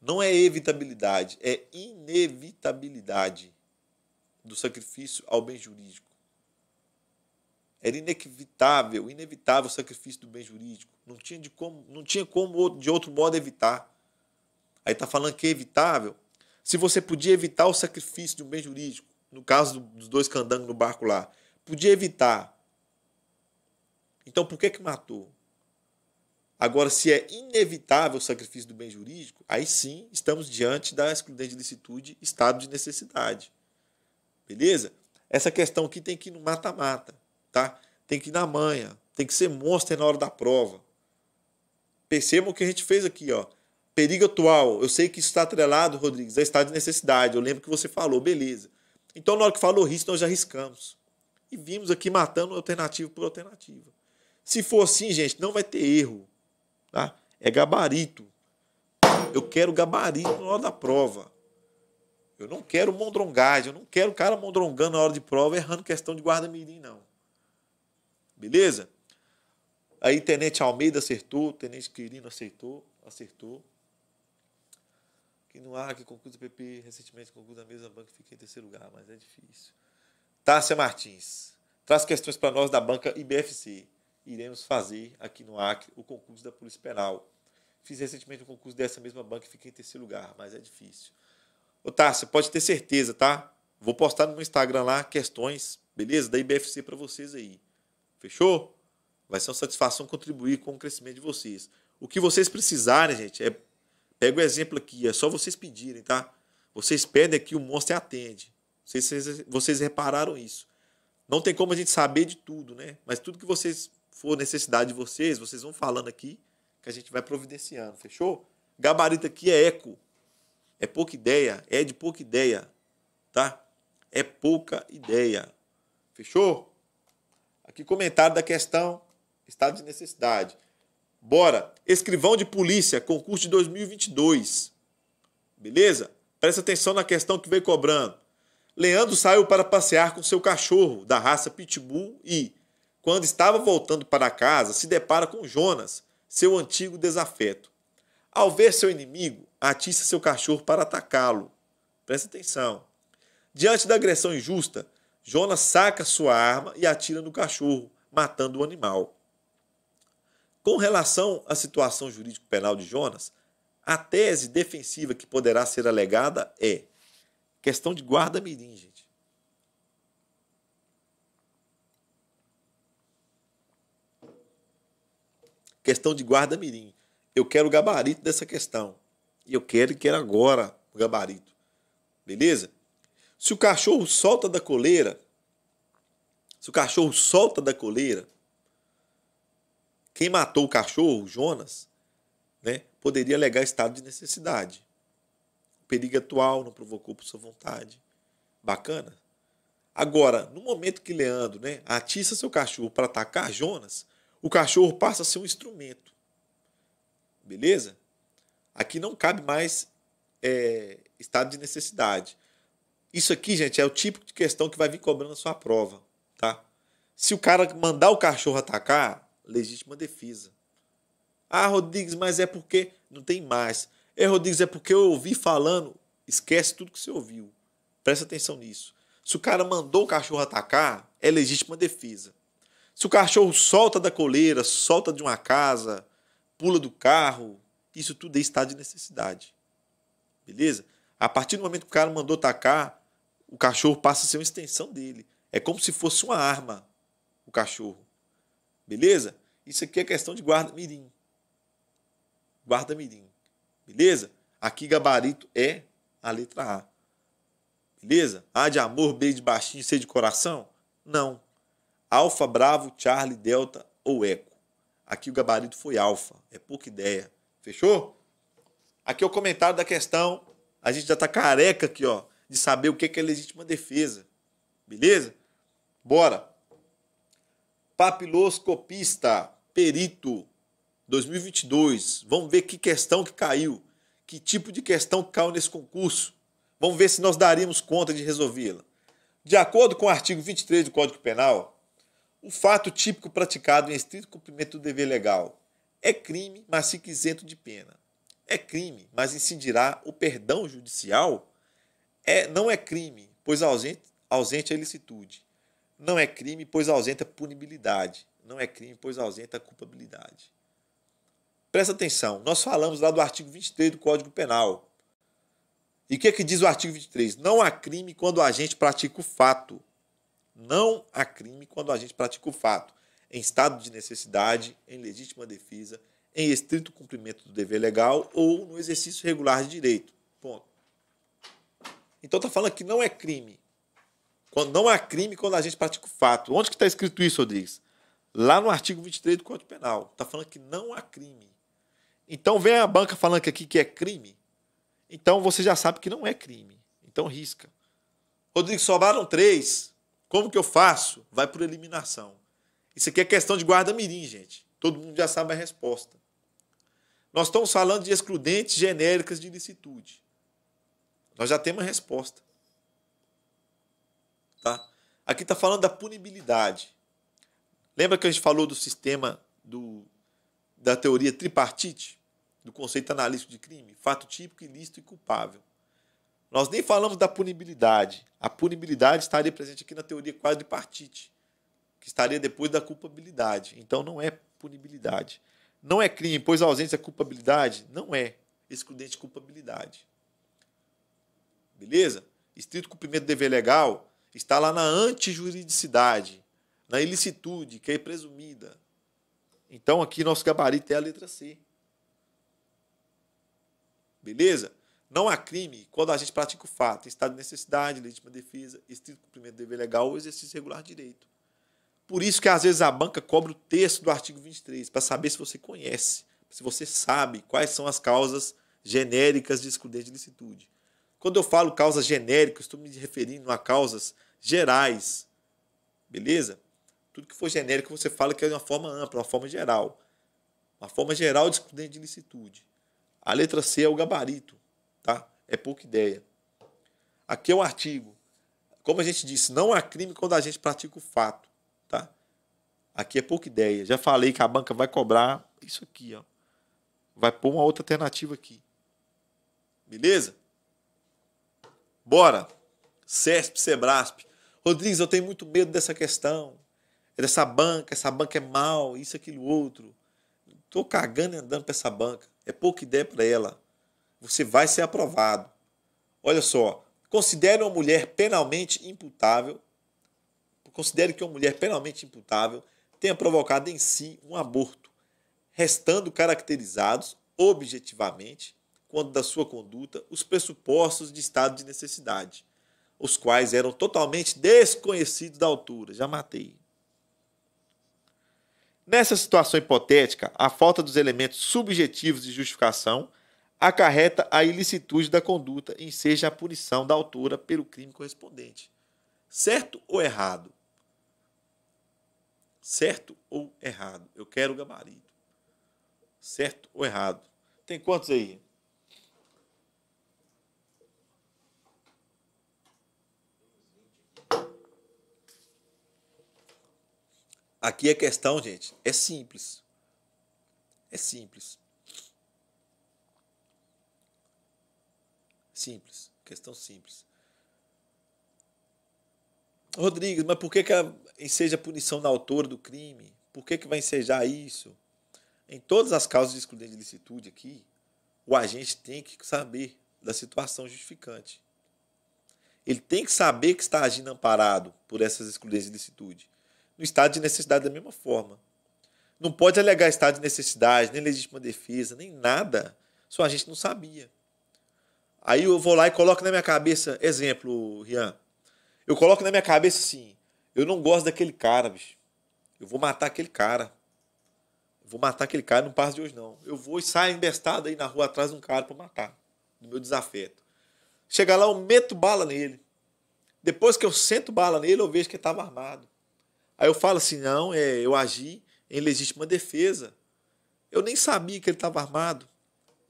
Não é evitabilidade, é inevitabilidade do sacrifício ao bem jurídico. Era inevitável, inevitável o sacrifício do bem jurídico. Não tinha, de como, não tinha como de outro modo evitar. Aí está falando que é evitável. Se você podia evitar o sacrifício de um bem jurídico, no caso dos dois candangos no barco lá, podia evitar. Então por que que matou? Agora, se é inevitável o sacrifício do bem jurídico, aí sim estamos diante da excludente de licitude, estado de necessidade. Beleza? Essa questão aqui tem que ir no mata-mata, tá? Tem que ir na manha, tem que ser monstro na hora da prova. Percebam o que a gente fez aqui, ó. Perigo atual. Eu sei que isso está atrelado, Rodrigues, a estado de necessidade. Eu lembro que você falou, beleza. Então, na hora que falou risco, nós já riscamos. E vimos aqui matando alternativa por alternativa. Se for assim, gente, não vai ter erro. Tá? É gabarito. Eu quero gabarito na hora da prova. Eu não quero mondrongagem, eu não quero o cara mondrongando na hora de prova, errando questão de guarda-mirim, não. Beleza? Aí Tenente Almeida acertou, Tenente Quirino acertou, acertou. Que não há que concurso do PP, recentemente concurso da mesma banca, fiquei em terceiro lugar, mas é difícil. Tássia Martins, traz questões para nós da banca IBFC. Iremos fazer aqui no Acre o concurso da Polícia Penal. Fiz recentemente um concurso dessa mesma banca e fiquei em terceiro lugar, mas é difícil. Ô, você pode ter certeza, tá? Vou postar no meu Instagram lá questões, beleza? Da IBFC para vocês aí. Fechou? Vai ser uma satisfação contribuir com o crescimento de vocês. O que vocês precisarem, gente, é. Pega o exemplo aqui, é só vocês pedirem, tá? Vocês pedem aqui, o monstro atende. Vocês, vocês, vocês repararam isso. Não tem como a gente saber de tudo, né? Mas tudo que vocês for necessidade de vocês, vocês vão falando aqui que a gente vai providenciando, fechou? Gabarito aqui é eco, é pouca ideia, é de pouca ideia, tá? É pouca ideia. Fechou? Aqui comentário da questão estado de necessidade. Bora, escrivão de polícia, concurso de 2022. Beleza? Presta atenção na questão que veio cobrando. Leandro saiu para passear com seu cachorro da raça Pitbull e, quando estava voltando para casa, se depara com Jonas, seu antigo desafeto. Ao ver seu inimigo, atiça seu cachorro para atacá-lo. Presta atenção. Diante da agressão injusta, Jonas saca sua arma e atira no cachorro, matando o animal. Com relação à situação jurídico-penal de Jonas, a tese defensiva que poderá ser alegada é questão de guarda-mirim, gente. Questão de guarda-mirim. Eu quero o gabarito dessa questão. E eu quero que era agora o gabarito. Beleza? Se o cachorro solta da coleira, se o cachorro solta da coleira, quem matou o cachorro, Jonas, né, poderia alegar estado de necessidade. O perigo atual não provocou por sua vontade. Bacana? Agora, no momento que Leandro né, atiça seu cachorro para atacar Jonas, o cachorro passa a ser um instrumento. Beleza? Aqui não cabe mais é, estado de necessidade. Isso aqui, gente, é o tipo de questão que vai vir cobrando a sua prova, tá? Se o cara mandar o cachorro atacar, legítima defesa. Ah, Rodrigues, mas é porque não tem mais. É, Rodrigues, é porque eu ouvi falando. Esquece tudo que você ouviu. Presta atenção nisso. Se o cara mandou o cachorro atacar, é legítima defesa. Se o cachorro solta da coleira, solta de uma casa, pula do carro, isso tudo é estado de necessidade. Beleza? A partir do momento que o cara mandou tacar, o cachorro passa a ser uma extensão dele. É como se fosse uma arma, o cachorro. Beleza? Isso aqui é questão de guarda-mirim. Guarda-mirim. Beleza? Aqui gabarito é a letra A. Beleza? A de amor, B de baixinho, C de coração? Não. Alfa, Bravo, Charlie, Delta ou Eco. Aqui o gabarito foi Alfa. É pouca ideia. Fechou? Aqui é o comentário da questão. A gente já está careca aqui, ó, de saber o que é legítima defesa. Beleza? Bora. Papiloscopista, perito, 2022. Vamos ver que questão que caiu. Que tipo de questão que caiu nesse concurso. Vamos ver se nós daríamos conta de resolvê-la. De acordo com o artigo 23 do Código Penal, o fato típico praticado em estrito cumprimento do dever legal é crime, mas fica isento de pena. É crime, mas incidirá o perdão judicial? É, não é crime, pois ausente, ausente é ilicitude. Não é crime, pois ausenta punibilidade. Não é crime, pois ausenta culpabilidade. Presta atenção, nós falamos lá do artigo 23 do Código Penal. E o que, é que diz o artigo 23? Não há crime quando a gente pratica o fato. Não há crime quando a gente pratica o fato em estado de necessidade, em legítima defesa, em estrito cumprimento do dever legal ou no exercício regular de direito. Ponto. Então está falando que não é crime. Quando não há crime quando a gente pratica o fato. Onde que está escrito isso, Rodrigues? Lá no artigo 23 do Código Penal. Está falando que não há crime. Então vem a banca falando que aqui que é crime. Então você já sabe que não é crime. Então risca. Rodrigo, sobraram três. Como que eu faço? Vai por eliminação. Isso aqui é questão de guarda-mirim, gente. Todo mundo já sabe a resposta. Nós estamos falando de excludentes genéricas de ilicitude. Nós já temos a resposta. Tá? Aqui está falando da punibilidade. Lembra que a gente falou do sistema do, da teoria tripartite? Do conceito analítico de crime? Fato típico, ilícito e culpável. Nós nem falamos da punibilidade. A punibilidade estaria presente aqui na teoria quadripartite que estaria depois da culpabilidade. Então não é punibilidade. Não é crime, pois a ausência é culpabilidade? Não é. Excludente culpabilidade. Beleza? Estrito cumprimento do dever legal está lá na antijuridicidade, na ilicitude, que é presumida. Então aqui nosso gabarito é a letra C. Beleza? Não há crime quando a gente pratica o fato, estado de necessidade, legítima defesa, estrito cumprimento do dever legal ou exercício regular de direito. Por isso que às vezes a banca cobra o texto do artigo 23, para saber se você conhece, se você sabe quais são as causas genéricas de excludente de licitude. Quando eu falo causas genéricas, estou me referindo a causas gerais. Beleza? Tudo que for genérico você fala que é de uma forma ampla, uma forma geral. Uma forma geral de excludente de licitude. A letra C é o gabarito, tá? É pouca ideia. Aqui é o artigo. Como a gente disse, não há crime quando a gente pratica o fato. Aqui é pouca ideia. Já falei que a banca vai cobrar isso aqui, ó. Vai pôr uma outra alternativa aqui. Beleza? Bora. CESP, Sebrasp. Rodrigues, eu tenho muito medo dessa questão. Dessa banca, essa banca é mal, isso, aquilo, outro. Tô cagando e andando para essa banca. É pouca ideia para ela. Você vai ser aprovado. Olha só, considere uma mulher penalmente imputável. Considere que uma mulher penalmente imputável tenha provocado em si um aborto, restando caracterizados objetivamente, quanto da sua conduta, os pressupostos de estado de necessidade, os quais eram totalmente desconhecidos da altura. Já matei. Nessa situação hipotética, a falta dos elementos subjetivos de justificação acarreta a ilicitude da conduta e seja a punição da autora pelo crime correspondente. Certo ou errado? certo ou errado. Eu quero o gabarito. Certo ou errado. Tem quantos aí? Aqui a é questão, gente, é simples. É simples. Simples. Questão simples. Rodrigues, mas por que, que enseja punição na autora do crime? Por que, que vai ensejar isso? Em todas as causas de excludente de licitude aqui, o agente tem que saber da situação justificante. Ele tem que saber que está agindo amparado por essas excludentes de licitude. No estado de necessidade, da mesma forma. Não pode alegar estado de necessidade, nem legítima defesa, nem nada. Só a gente não sabia. Aí eu vou lá e coloco na minha cabeça, exemplo, Rian. Eu coloco na minha cabeça assim: eu não gosto daquele cara, bicho. Eu vou matar aquele cara. Eu vou matar aquele cara, não passa de hoje não. Eu vou e saio embestado aí na rua atrás de um cara para matar, do meu desafeto. Chega lá, eu meto bala nele. Depois que eu sento bala nele, eu vejo que ele estava armado. Aí eu falo assim: não, é, eu agi em legítima defesa. Eu nem sabia que ele estava armado.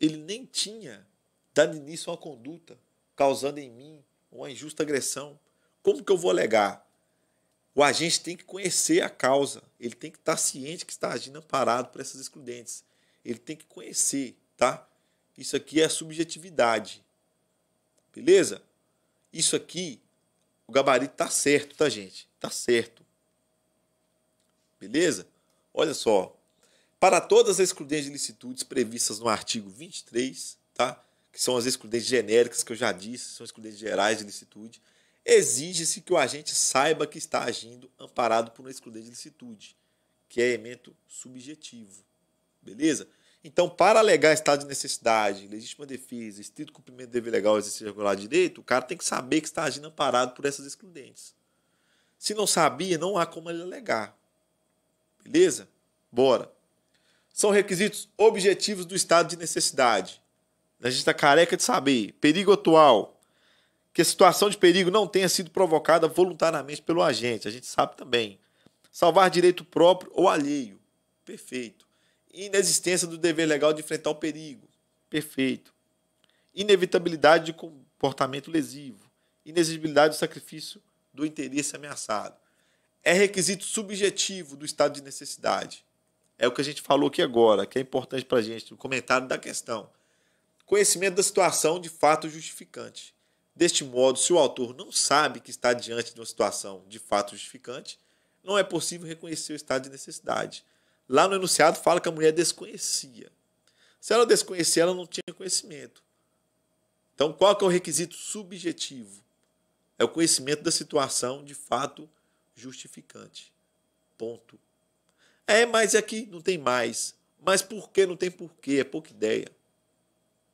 Ele nem tinha dado início a uma conduta causando em mim uma injusta agressão. Como que eu vou alegar? O agente tem que conhecer a causa, ele tem que estar ciente que está agindo amparado por essas excludentes. Ele tem que conhecer, tá? Isso aqui é a subjetividade. Beleza? Isso aqui, o gabarito tá certo, tá, gente? Tá certo. Beleza? Olha só. Para todas as excludentes de licitudes previstas no artigo 23, tá? Que são as excludentes genéricas que eu já disse, são excludentes gerais de licitude exige-se que o agente saiba que está agindo amparado por uma excludente de licitude, que é elemento subjetivo. Beleza? Então, para alegar estado de necessidade, legítima defesa, estrito cumprimento do dever legal exercício regular de direito, o cara tem que saber que está agindo amparado por essas excludentes. Se não sabia, não há como ele alegar. Beleza? Bora. São requisitos objetivos do estado de necessidade. A gente está careca de saber. Perigo atual, que a situação de perigo não tenha sido provocada voluntariamente pelo agente, a gente sabe também. Salvar direito próprio ou alheio, perfeito. Inexistência do dever legal de enfrentar o perigo, perfeito. Inevitabilidade de comportamento lesivo, inexigibilidade do sacrifício do interesse ameaçado. É requisito subjetivo do estado de necessidade. É o que a gente falou aqui agora, que é importante para a gente, no comentário da questão. Conhecimento da situação de fato justificante. Deste modo, se o autor não sabe que está diante de uma situação de fato justificante, não é possível reconhecer o estado de necessidade. Lá no enunciado fala que a mulher desconhecia. Se ela desconhecia, ela não tinha conhecimento. Então, qual é o requisito subjetivo? É o conhecimento da situação de fato justificante. Ponto. É, mas aqui não tem mais. Mas por que não tem porquê? É pouca ideia.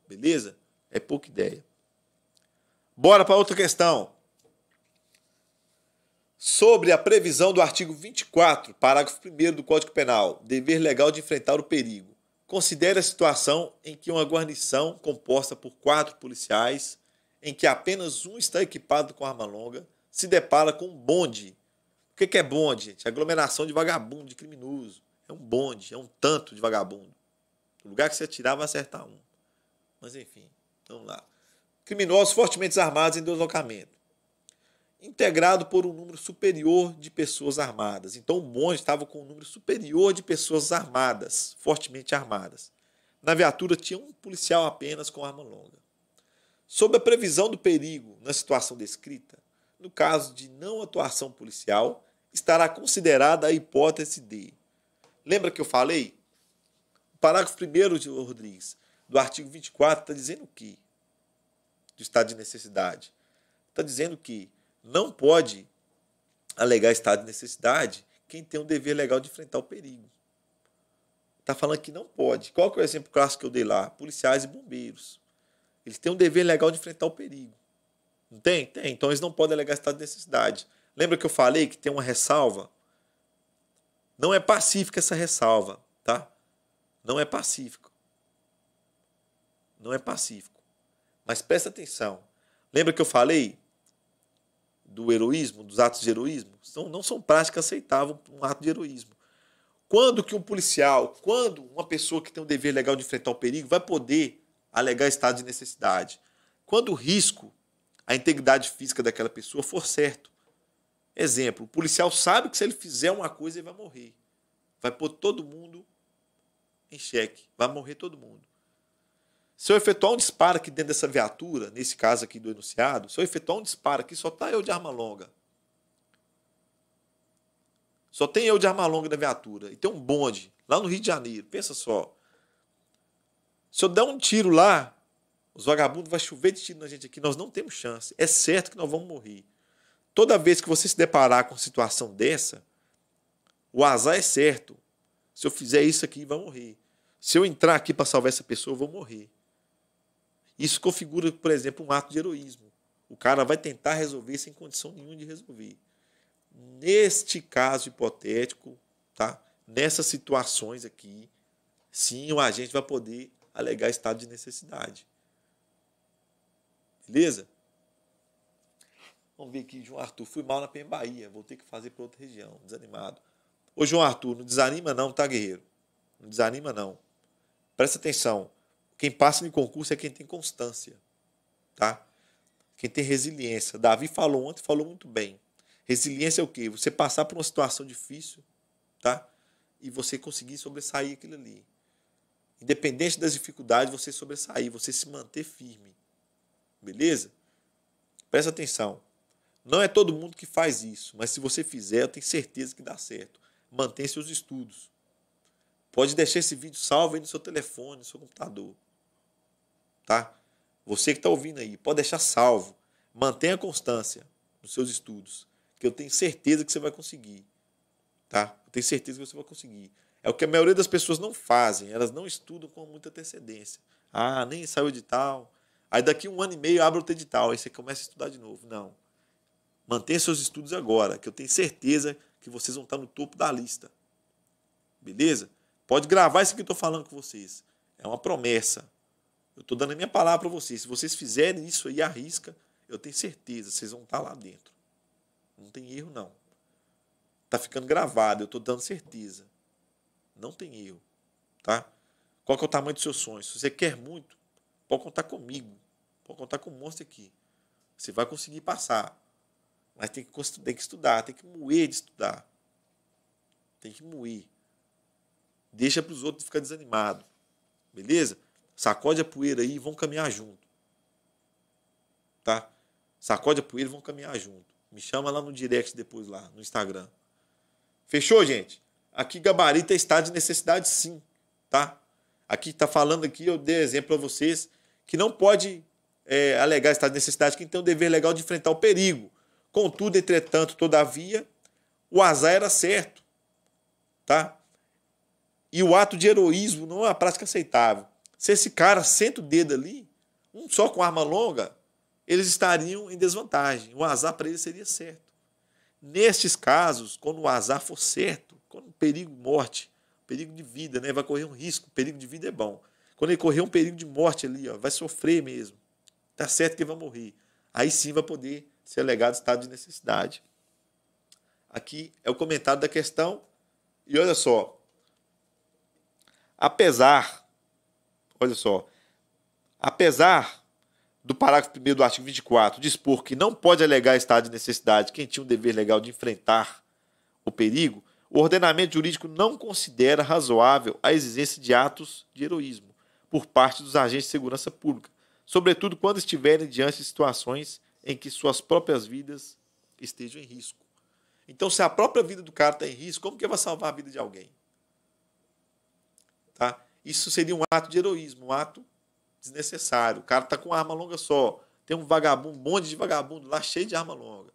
Beleza? É pouca ideia. Bora para outra questão. Sobre a previsão do artigo 24, parágrafo 1 do Código Penal, dever legal de enfrentar o perigo. Considere a situação em que uma guarnição composta por quatro policiais, em que apenas um está equipado com arma longa, se depara com um bonde. O que é bonde, gente? É aglomeração de vagabundo, de criminoso. É um bonde, é um tanto de vagabundo. O lugar que você atirar vai acertar um. Mas enfim, vamos lá criminosos fortemente armados em deslocamento, integrado por um número superior de pessoas armadas. Então o bonde estava com um número superior de pessoas armadas, fortemente armadas. Na viatura tinha um policial apenas com arma longa. Sob a previsão do perigo na situação descrita, no caso de não atuação policial, estará considerada a hipótese de. Lembra que eu falei? O parágrafo 1 de Rodrigues, do artigo 24, está dizendo que do estado de necessidade. Está dizendo que não pode alegar estado de necessidade quem tem um dever legal de enfrentar o perigo. Está falando que não pode. Qual que é o exemplo clássico que eu dei lá? Policiais e bombeiros. Eles têm um dever legal de enfrentar o perigo. Não tem? Tem. Então eles não podem alegar estado de necessidade. Lembra que eu falei que tem uma ressalva? Não é pacífica essa ressalva, tá? Não é pacífico. Não é pacífico. Mas presta atenção. Lembra que eu falei do heroísmo, dos atos de heroísmo? São, não são práticas aceitáveis um ato de heroísmo. Quando que um policial, quando uma pessoa que tem um dever legal de enfrentar o perigo vai poder alegar estado de necessidade? Quando o risco à integridade física daquela pessoa for certo. Exemplo, o policial sabe que se ele fizer uma coisa ele vai morrer. Vai pôr todo mundo em xeque, vai morrer todo mundo. Se eu efetuar um disparo aqui dentro dessa viatura, nesse caso aqui do enunciado, se eu efetuar um disparo aqui, só está eu de arma longa. Só tem eu de arma longa na viatura. E tem um bonde lá no Rio de Janeiro. Pensa só. Se eu der um tiro lá, os vagabundos vão chover de tiro na gente aqui. Nós não temos chance. É certo que nós vamos morrer. Toda vez que você se deparar com uma situação dessa, o azar é certo. Se eu fizer isso aqui, vai morrer. Se eu entrar aqui para salvar essa pessoa, eu vou morrer. Isso configura, por exemplo, um ato de heroísmo. O cara vai tentar resolver sem condição nenhuma de resolver. Neste caso hipotético, tá? nessas situações aqui, sim, o agente vai poder alegar estado de necessidade. Beleza? Vamos ver aqui, João Arthur. Fui mal na PM Bahia, vou ter que fazer para outra região, desanimado. Ô, João Arthur, não desanima não, tá, guerreiro? Não desanima não. Presta atenção. Quem passa em concurso é quem tem constância, tá? Quem tem resiliência. Davi falou ontem, falou muito bem. Resiliência é o quê? Você passar por uma situação difícil, tá? E você conseguir sobressair aquilo ali. Independente das dificuldades, você sobressair, você se manter firme. Beleza? Presta atenção. Não é todo mundo que faz isso, mas se você fizer, eu tenho certeza que dá certo. Mantenha seus estudos. Pode deixar esse vídeo salvo aí no seu telefone, no seu computador. Tá? Você que está ouvindo aí, pode deixar salvo. Mantenha constância nos seus estudos, que eu tenho certeza que você vai conseguir. Tá? Eu tenho certeza que você vai conseguir. É o que a maioria das pessoas não fazem, elas não estudam com muita antecedência. Ah, nem saiu de tal. Aí daqui um ano e meio abre outro edital, aí você começa a estudar de novo. Não. Mantenha seus estudos agora, que eu tenho certeza que vocês vão estar no topo da lista. Beleza? Pode gravar isso que eu estou falando com vocês. É uma promessa. Eu estou dando a minha palavra para vocês. Se vocês fizerem isso aí, risca, eu tenho certeza, vocês vão estar tá lá dentro. Não tem erro, não. Está ficando gravado, eu estou dando certeza. Não tem erro. Tá? Qual é o tamanho dos seus sonhos? Se você quer muito, pode contar comigo. Pode contar com o monstro aqui. Você vai conseguir passar. Mas tem que, tem que estudar, tem que moer de estudar. Tem que moer. Deixa para os outros ficar desanimado. Beleza? Sacode a poeira aí e vão caminhar junto. Tá? Sacode a poeira e vão caminhar junto. Me chama lá no direct depois lá, no Instagram. Fechou, gente? Aqui gabarito é estado de necessidade sim, tá? Aqui está falando aqui, eu dei exemplo a vocês, que não pode é, alegar estado de necessidade, que tem o um dever legal de enfrentar o perigo. Contudo, entretanto, todavia, o azar era certo, tá? E o ato de heroísmo não é uma prática aceitável. Se esse cara senta o dedo ali, um só com arma longa, eles estariam em desvantagem. O azar para eles seria certo. Nestes casos, quando o azar for certo, quando o perigo morte, perigo de vida, né, vai correr um risco, perigo de vida é bom. Quando ele correr um perigo de morte ali, ó, vai sofrer mesmo. Tá certo que ele vai morrer. Aí sim vai poder ser alegado estado de necessidade. Aqui é o comentário da questão. E olha só, Apesar, olha só, apesar do parágrafo 1 do artigo 24 dispor que não pode alegar estado de necessidade quem tinha um dever legal de enfrentar o perigo, o ordenamento jurídico não considera razoável a exigência de atos de heroísmo por parte dos agentes de segurança pública, sobretudo quando estiverem diante de situações em que suas próprias vidas estejam em risco. Então, se a própria vida do cara está em risco, como que vai salvar a vida de alguém? Tá? Isso seria um ato de heroísmo, um ato desnecessário. O cara está com arma longa só. Tem um vagabundo, um monte de vagabundo lá cheio de arma longa.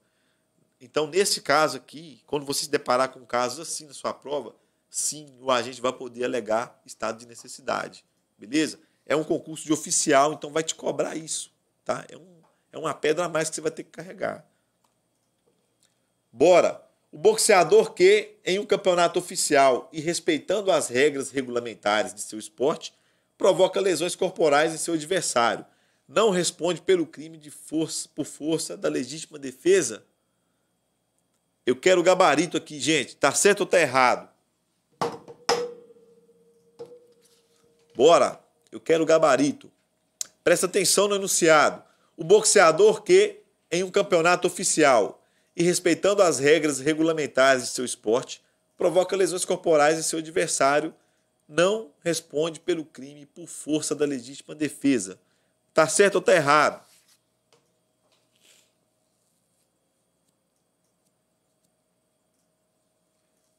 Então, nesse caso aqui, quando você se deparar com casos assim na sua prova, sim, o agente vai poder alegar estado de necessidade. Beleza? É um concurso de oficial, então vai te cobrar isso. Tá? É, um, é uma pedra a mais que você vai ter que carregar. Bora! O boxeador que, em um campeonato oficial e respeitando as regras regulamentares de seu esporte, provoca lesões corporais em seu adversário, não responde pelo crime de força por força da legítima defesa? Eu quero o gabarito aqui, gente. Tá certo ou tá errado? Bora! Eu quero o gabarito. Presta atenção no enunciado. O boxeador que, em um campeonato oficial e respeitando as regras regulamentares de seu esporte, provoca lesões corporais em seu adversário, não responde pelo crime por força da legítima defesa. Tá certo ou tá errado?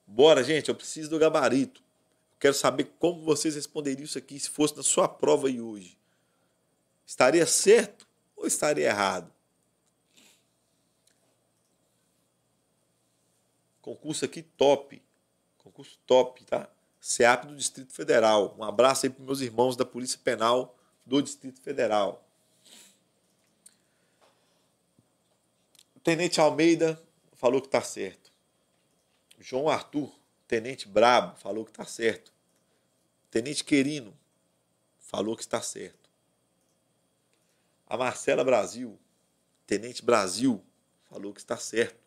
Bora, gente, eu preciso do gabarito. Quero saber como vocês responderiam isso aqui se fosse na sua prova de hoje. Estaria certo ou estaria errado? Concurso aqui top. Concurso top, tá? SEAP do Distrito Federal. Um abraço aí para meus irmãos da Polícia Penal do Distrito Federal. Tenente Almeida falou que tá certo. João Arthur, Tenente Brabo, falou que tá certo. Tenente Querino falou que está certo. A Marcela Brasil, Tenente Brasil, falou que está certo.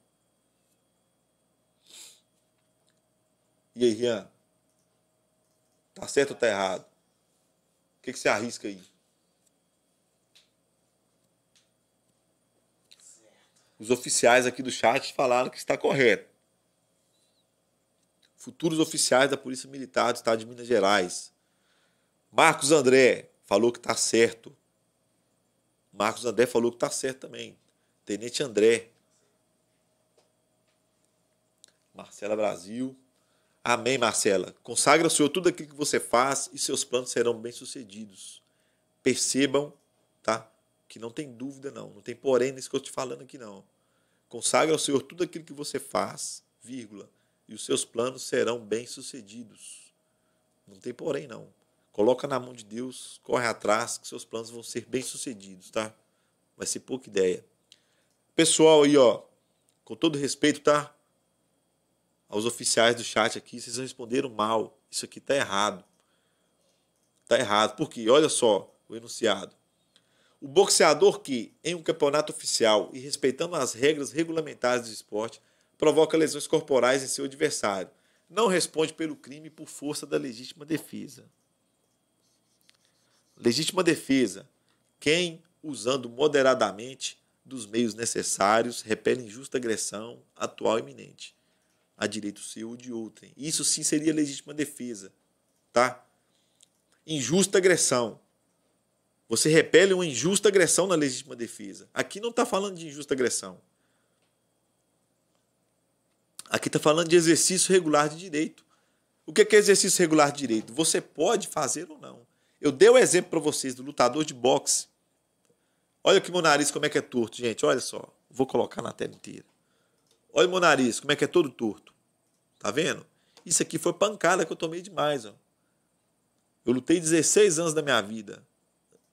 E aí, Rian? Tá certo ou tá errado? O que, que você arrisca aí? Os oficiais aqui do chat falaram que está correto. Futuros oficiais da Polícia Militar do Estado de Minas Gerais. Marcos André falou que está certo. Marcos André falou que está certo também. Tenente André. Marcela Brasil. Amém, Marcela. Consagra ao Senhor tudo aquilo que você faz e seus planos serão bem-sucedidos. Percebam, tá? Que não tem dúvida, não. Não tem porém nisso que eu estou te falando aqui, não. Consagra ao Senhor tudo aquilo que você faz, vírgula, e os seus planos serão bem-sucedidos. Não tem porém, não. Coloca na mão de Deus, corre atrás, que seus planos vão ser bem-sucedidos, tá? Vai ser pouca ideia. Pessoal aí, ó, com todo respeito, tá? aos oficiais do chat aqui, vocês responderam mal. Isso aqui está errado. Está errado. Por quê? Olha só o enunciado. O boxeador que, em um campeonato oficial e respeitando as regras regulamentares do esporte, provoca lesões corporais em seu adversário, não responde pelo crime por força da legítima defesa. Legítima defesa. Quem, usando moderadamente dos meios necessários, repele injusta agressão atual e iminente a direito seu ou de outrem. Isso sim seria legítima defesa, tá? Injusta agressão. Você repele uma injusta agressão na legítima defesa. Aqui não está falando de injusta agressão. Aqui está falando de exercício regular de direito. O é que é, exercício regular de direito? Você pode fazer ou não. Eu dei o um exemplo para vocês do lutador de boxe. Olha que meu nariz como é que é torto, gente. Olha só. Vou colocar na tela inteira. Olha o meu nariz, como é que é todo torto. Tá vendo? Isso aqui foi pancada que eu tomei demais. Ó. Eu lutei 16 anos da minha vida.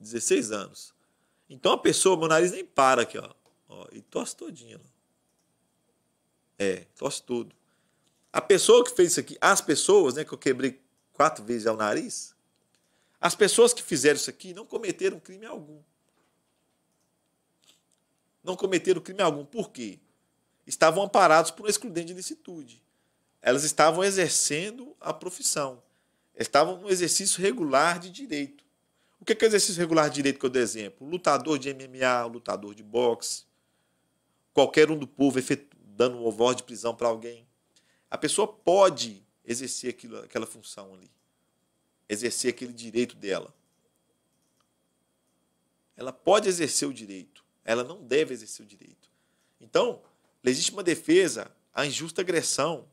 16 anos. Então a pessoa, meu nariz nem para aqui, ó. ó e tosse todinho. Ó. É, tosse tudo. A pessoa que fez isso aqui, as pessoas, né, que eu quebrei quatro vezes ao nariz, as pessoas que fizeram isso aqui não cometeram crime algum. Não cometeram crime algum. Por quê? estavam amparados por um excludente de licitude. Elas estavam exercendo a profissão. Estavam no exercício regular de direito. O que é, que é exercício regular de direito que eu dou exemplo? Lutador de MMA, lutador de boxe, qualquer um do povo dando um ovó de prisão para alguém. A pessoa pode exercer aquilo, aquela função ali, exercer aquele direito dela. Ela pode exercer o direito, ela não deve exercer o direito. Então, Legítima defesa, a injusta agressão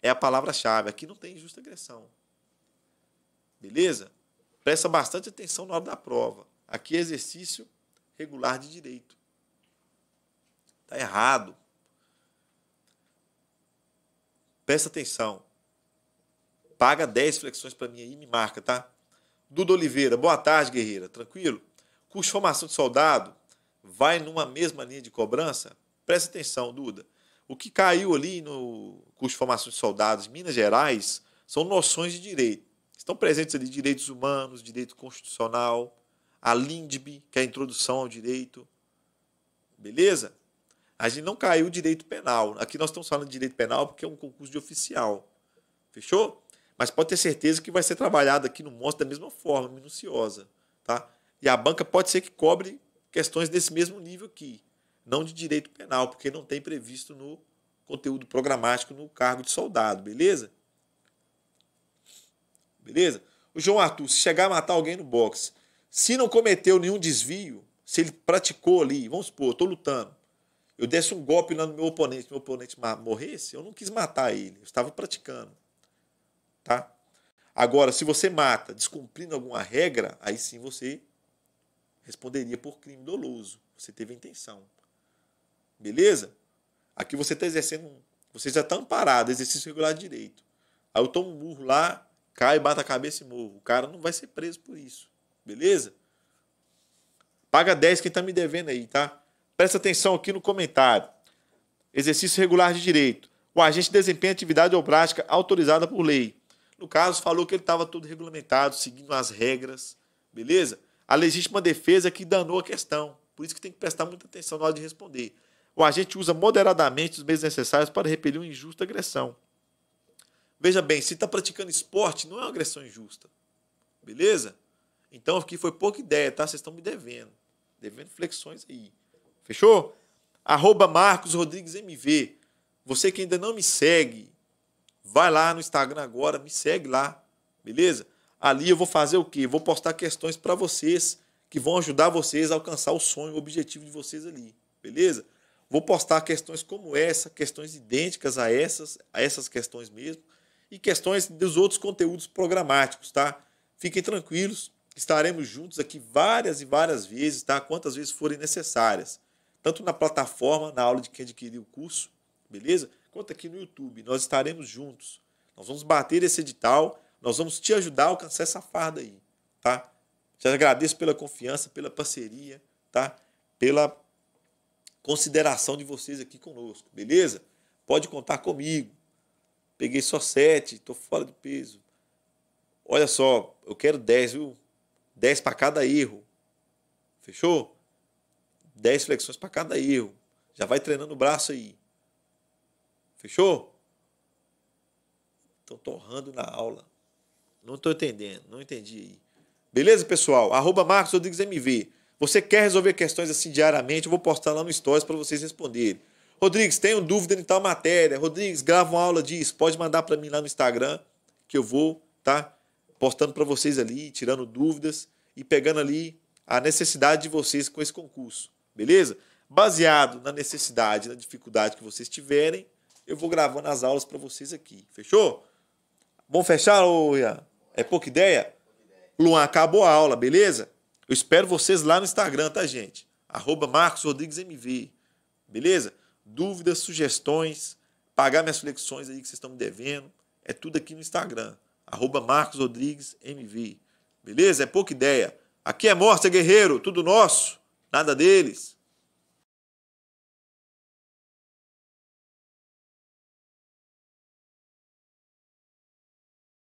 é a palavra-chave. Aqui não tem injusta agressão. Beleza? Presta bastante atenção na hora da prova. Aqui é exercício regular de direito. Está errado. Presta atenção. Paga 10 flexões para mim aí e me marca, tá? Duda Oliveira, boa tarde, guerreira. Tranquilo? Curso de formação de soldado vai numa mesma linha de cobrança? Presta atenção, Duda. O que caiu ali no curso de formação de soldados em Minas Gerais são noções de direito. Estão presentes ali direitos humanos, direito constitucional, a LINDB, que é a introdução ao direito. Beleza? A gente não caiu direito penal. Aqui nós estamos falando de direito penal porque é um concurso de oficial. Fechou? Mas pode ter certeza que vai ser trabalhado aqui no Monstro da mesma forma, minuciosa. Tá? E a banca pode ser que cobre questões desse mesmo nível aqui não de direito penal, porque não tem previsto no conteúdo programático no cargo de soldado, beleza? Beleza? O João Arthur, se chegar a matar alguém no boxe, se não cometeu nenhum desvio, se ele praticou ali, vamos supor, estou lutando, eu desse um golpe lá no meu oponente, meu oponente morresse, eu não quis matar ele, eu estava praticando, tá? Agora, se você mata descumprindo alguma regra, aí sim você responderia por crime doloso, você teve a intenção. Beleza? Aqui você está exercendo. Você já está amparado, exercício regular de direito. Aí eu tomo um murro lá, cai, bata a cabeça e morro. O cara não vai ser preso por isso. Beleza? Paga 10 quem está me devendo aí, tá? Presta atenção aqui no comentário. Exercício regular de direito. O agente desempenha atividade ou prática autorizada por lei. No caso, falou que ele estava tudo regulamentado, seguindo as regras, beleza? A legítima defesa é que danou a questão. Por isso que tem que prestar muita atenção na hora de responder. O agente usa moderadamente os meios necessários para repelir uma injusta agressão. Veja bem, se está praticando esporte, não é uma agressão injusta. Beleza? Então aqui foi pouca ideia, tá? Vocês estão me devendo. Devendo flexões aí. Fechou? Arroba Marcos Rodrigues MV. Você que ainda não me segue, vai lá no Instagram agora, me segue lá. Beleza? Ali eu vou fazer o quê? Vou postar questões para vocês que vão ajudar vocês a alcançar o sonho, o objetivo de vocês ali. Beleza? Vou postar questões como essa, questões idênticas a essas, a essas questões mesmo, e questões dos outros conteúdos programáticos, tá? Fiquem tranquilos, estaremos juntos aqui várias e várias vezes, tá? Quantas vezes forem necessárias. Tanto na plataforma, na aula de quem adquiriu o curso, beleza? Quanto aqui no YouTube, nós estaremos juntos. Nós vamos bater esse edital, nós vamos te ajudar a alcançar essa farda aí, tá? Te agradeço pela confiança, pela parceria, tá? Pela consideração de vocês aqui conosco, beleza? Pode contar comigo. Peguei só sete, estou fora de peso. Olha só, eu quero dez, viu? Dez para cada erro. Fechou? Dez flexões para cada erro. Já vai treinando o braço aí. Fechou? Estão torrando na aula. Não estou entendendo, não entendi aí. Beleza, pessoal? Arroba Marcos Rodrigues MV. Você quer resolver questões assim diariamente? Eu vou postar lá no Stories para vocês responderem. Rodrigues, tenho dúvida em tal matéria. Rodrigues, grava uma aula disso. Pode mandar para mim lá no Instagram, que eu vou tá postando para vocês ali, tirando dúvidas e pegando ali a necessidade de vocês com esse concurso. Beleza? Baseado na necessidade, na dificuldade que vocês tiverem, eu vou gravando as aulas para vocês aqui. Fechou? Vamos fechar, ô Ian? É pouca ideia? Luan, acabou a aula, beleza? Eu espero vocês lá no Instagram, tá, gente? Arroba Marcos Rodrigues MV. Beleza? Dúvidas, sugestões, pagar minhas flexões aí que vocês estão me devendo. É tudo aqui no Instagram. Arroba Marcos Rodrigues MV. Beleza? É pouca ideia. Aqui é Morsa é Guerreiro, tudo nosso, nada deles.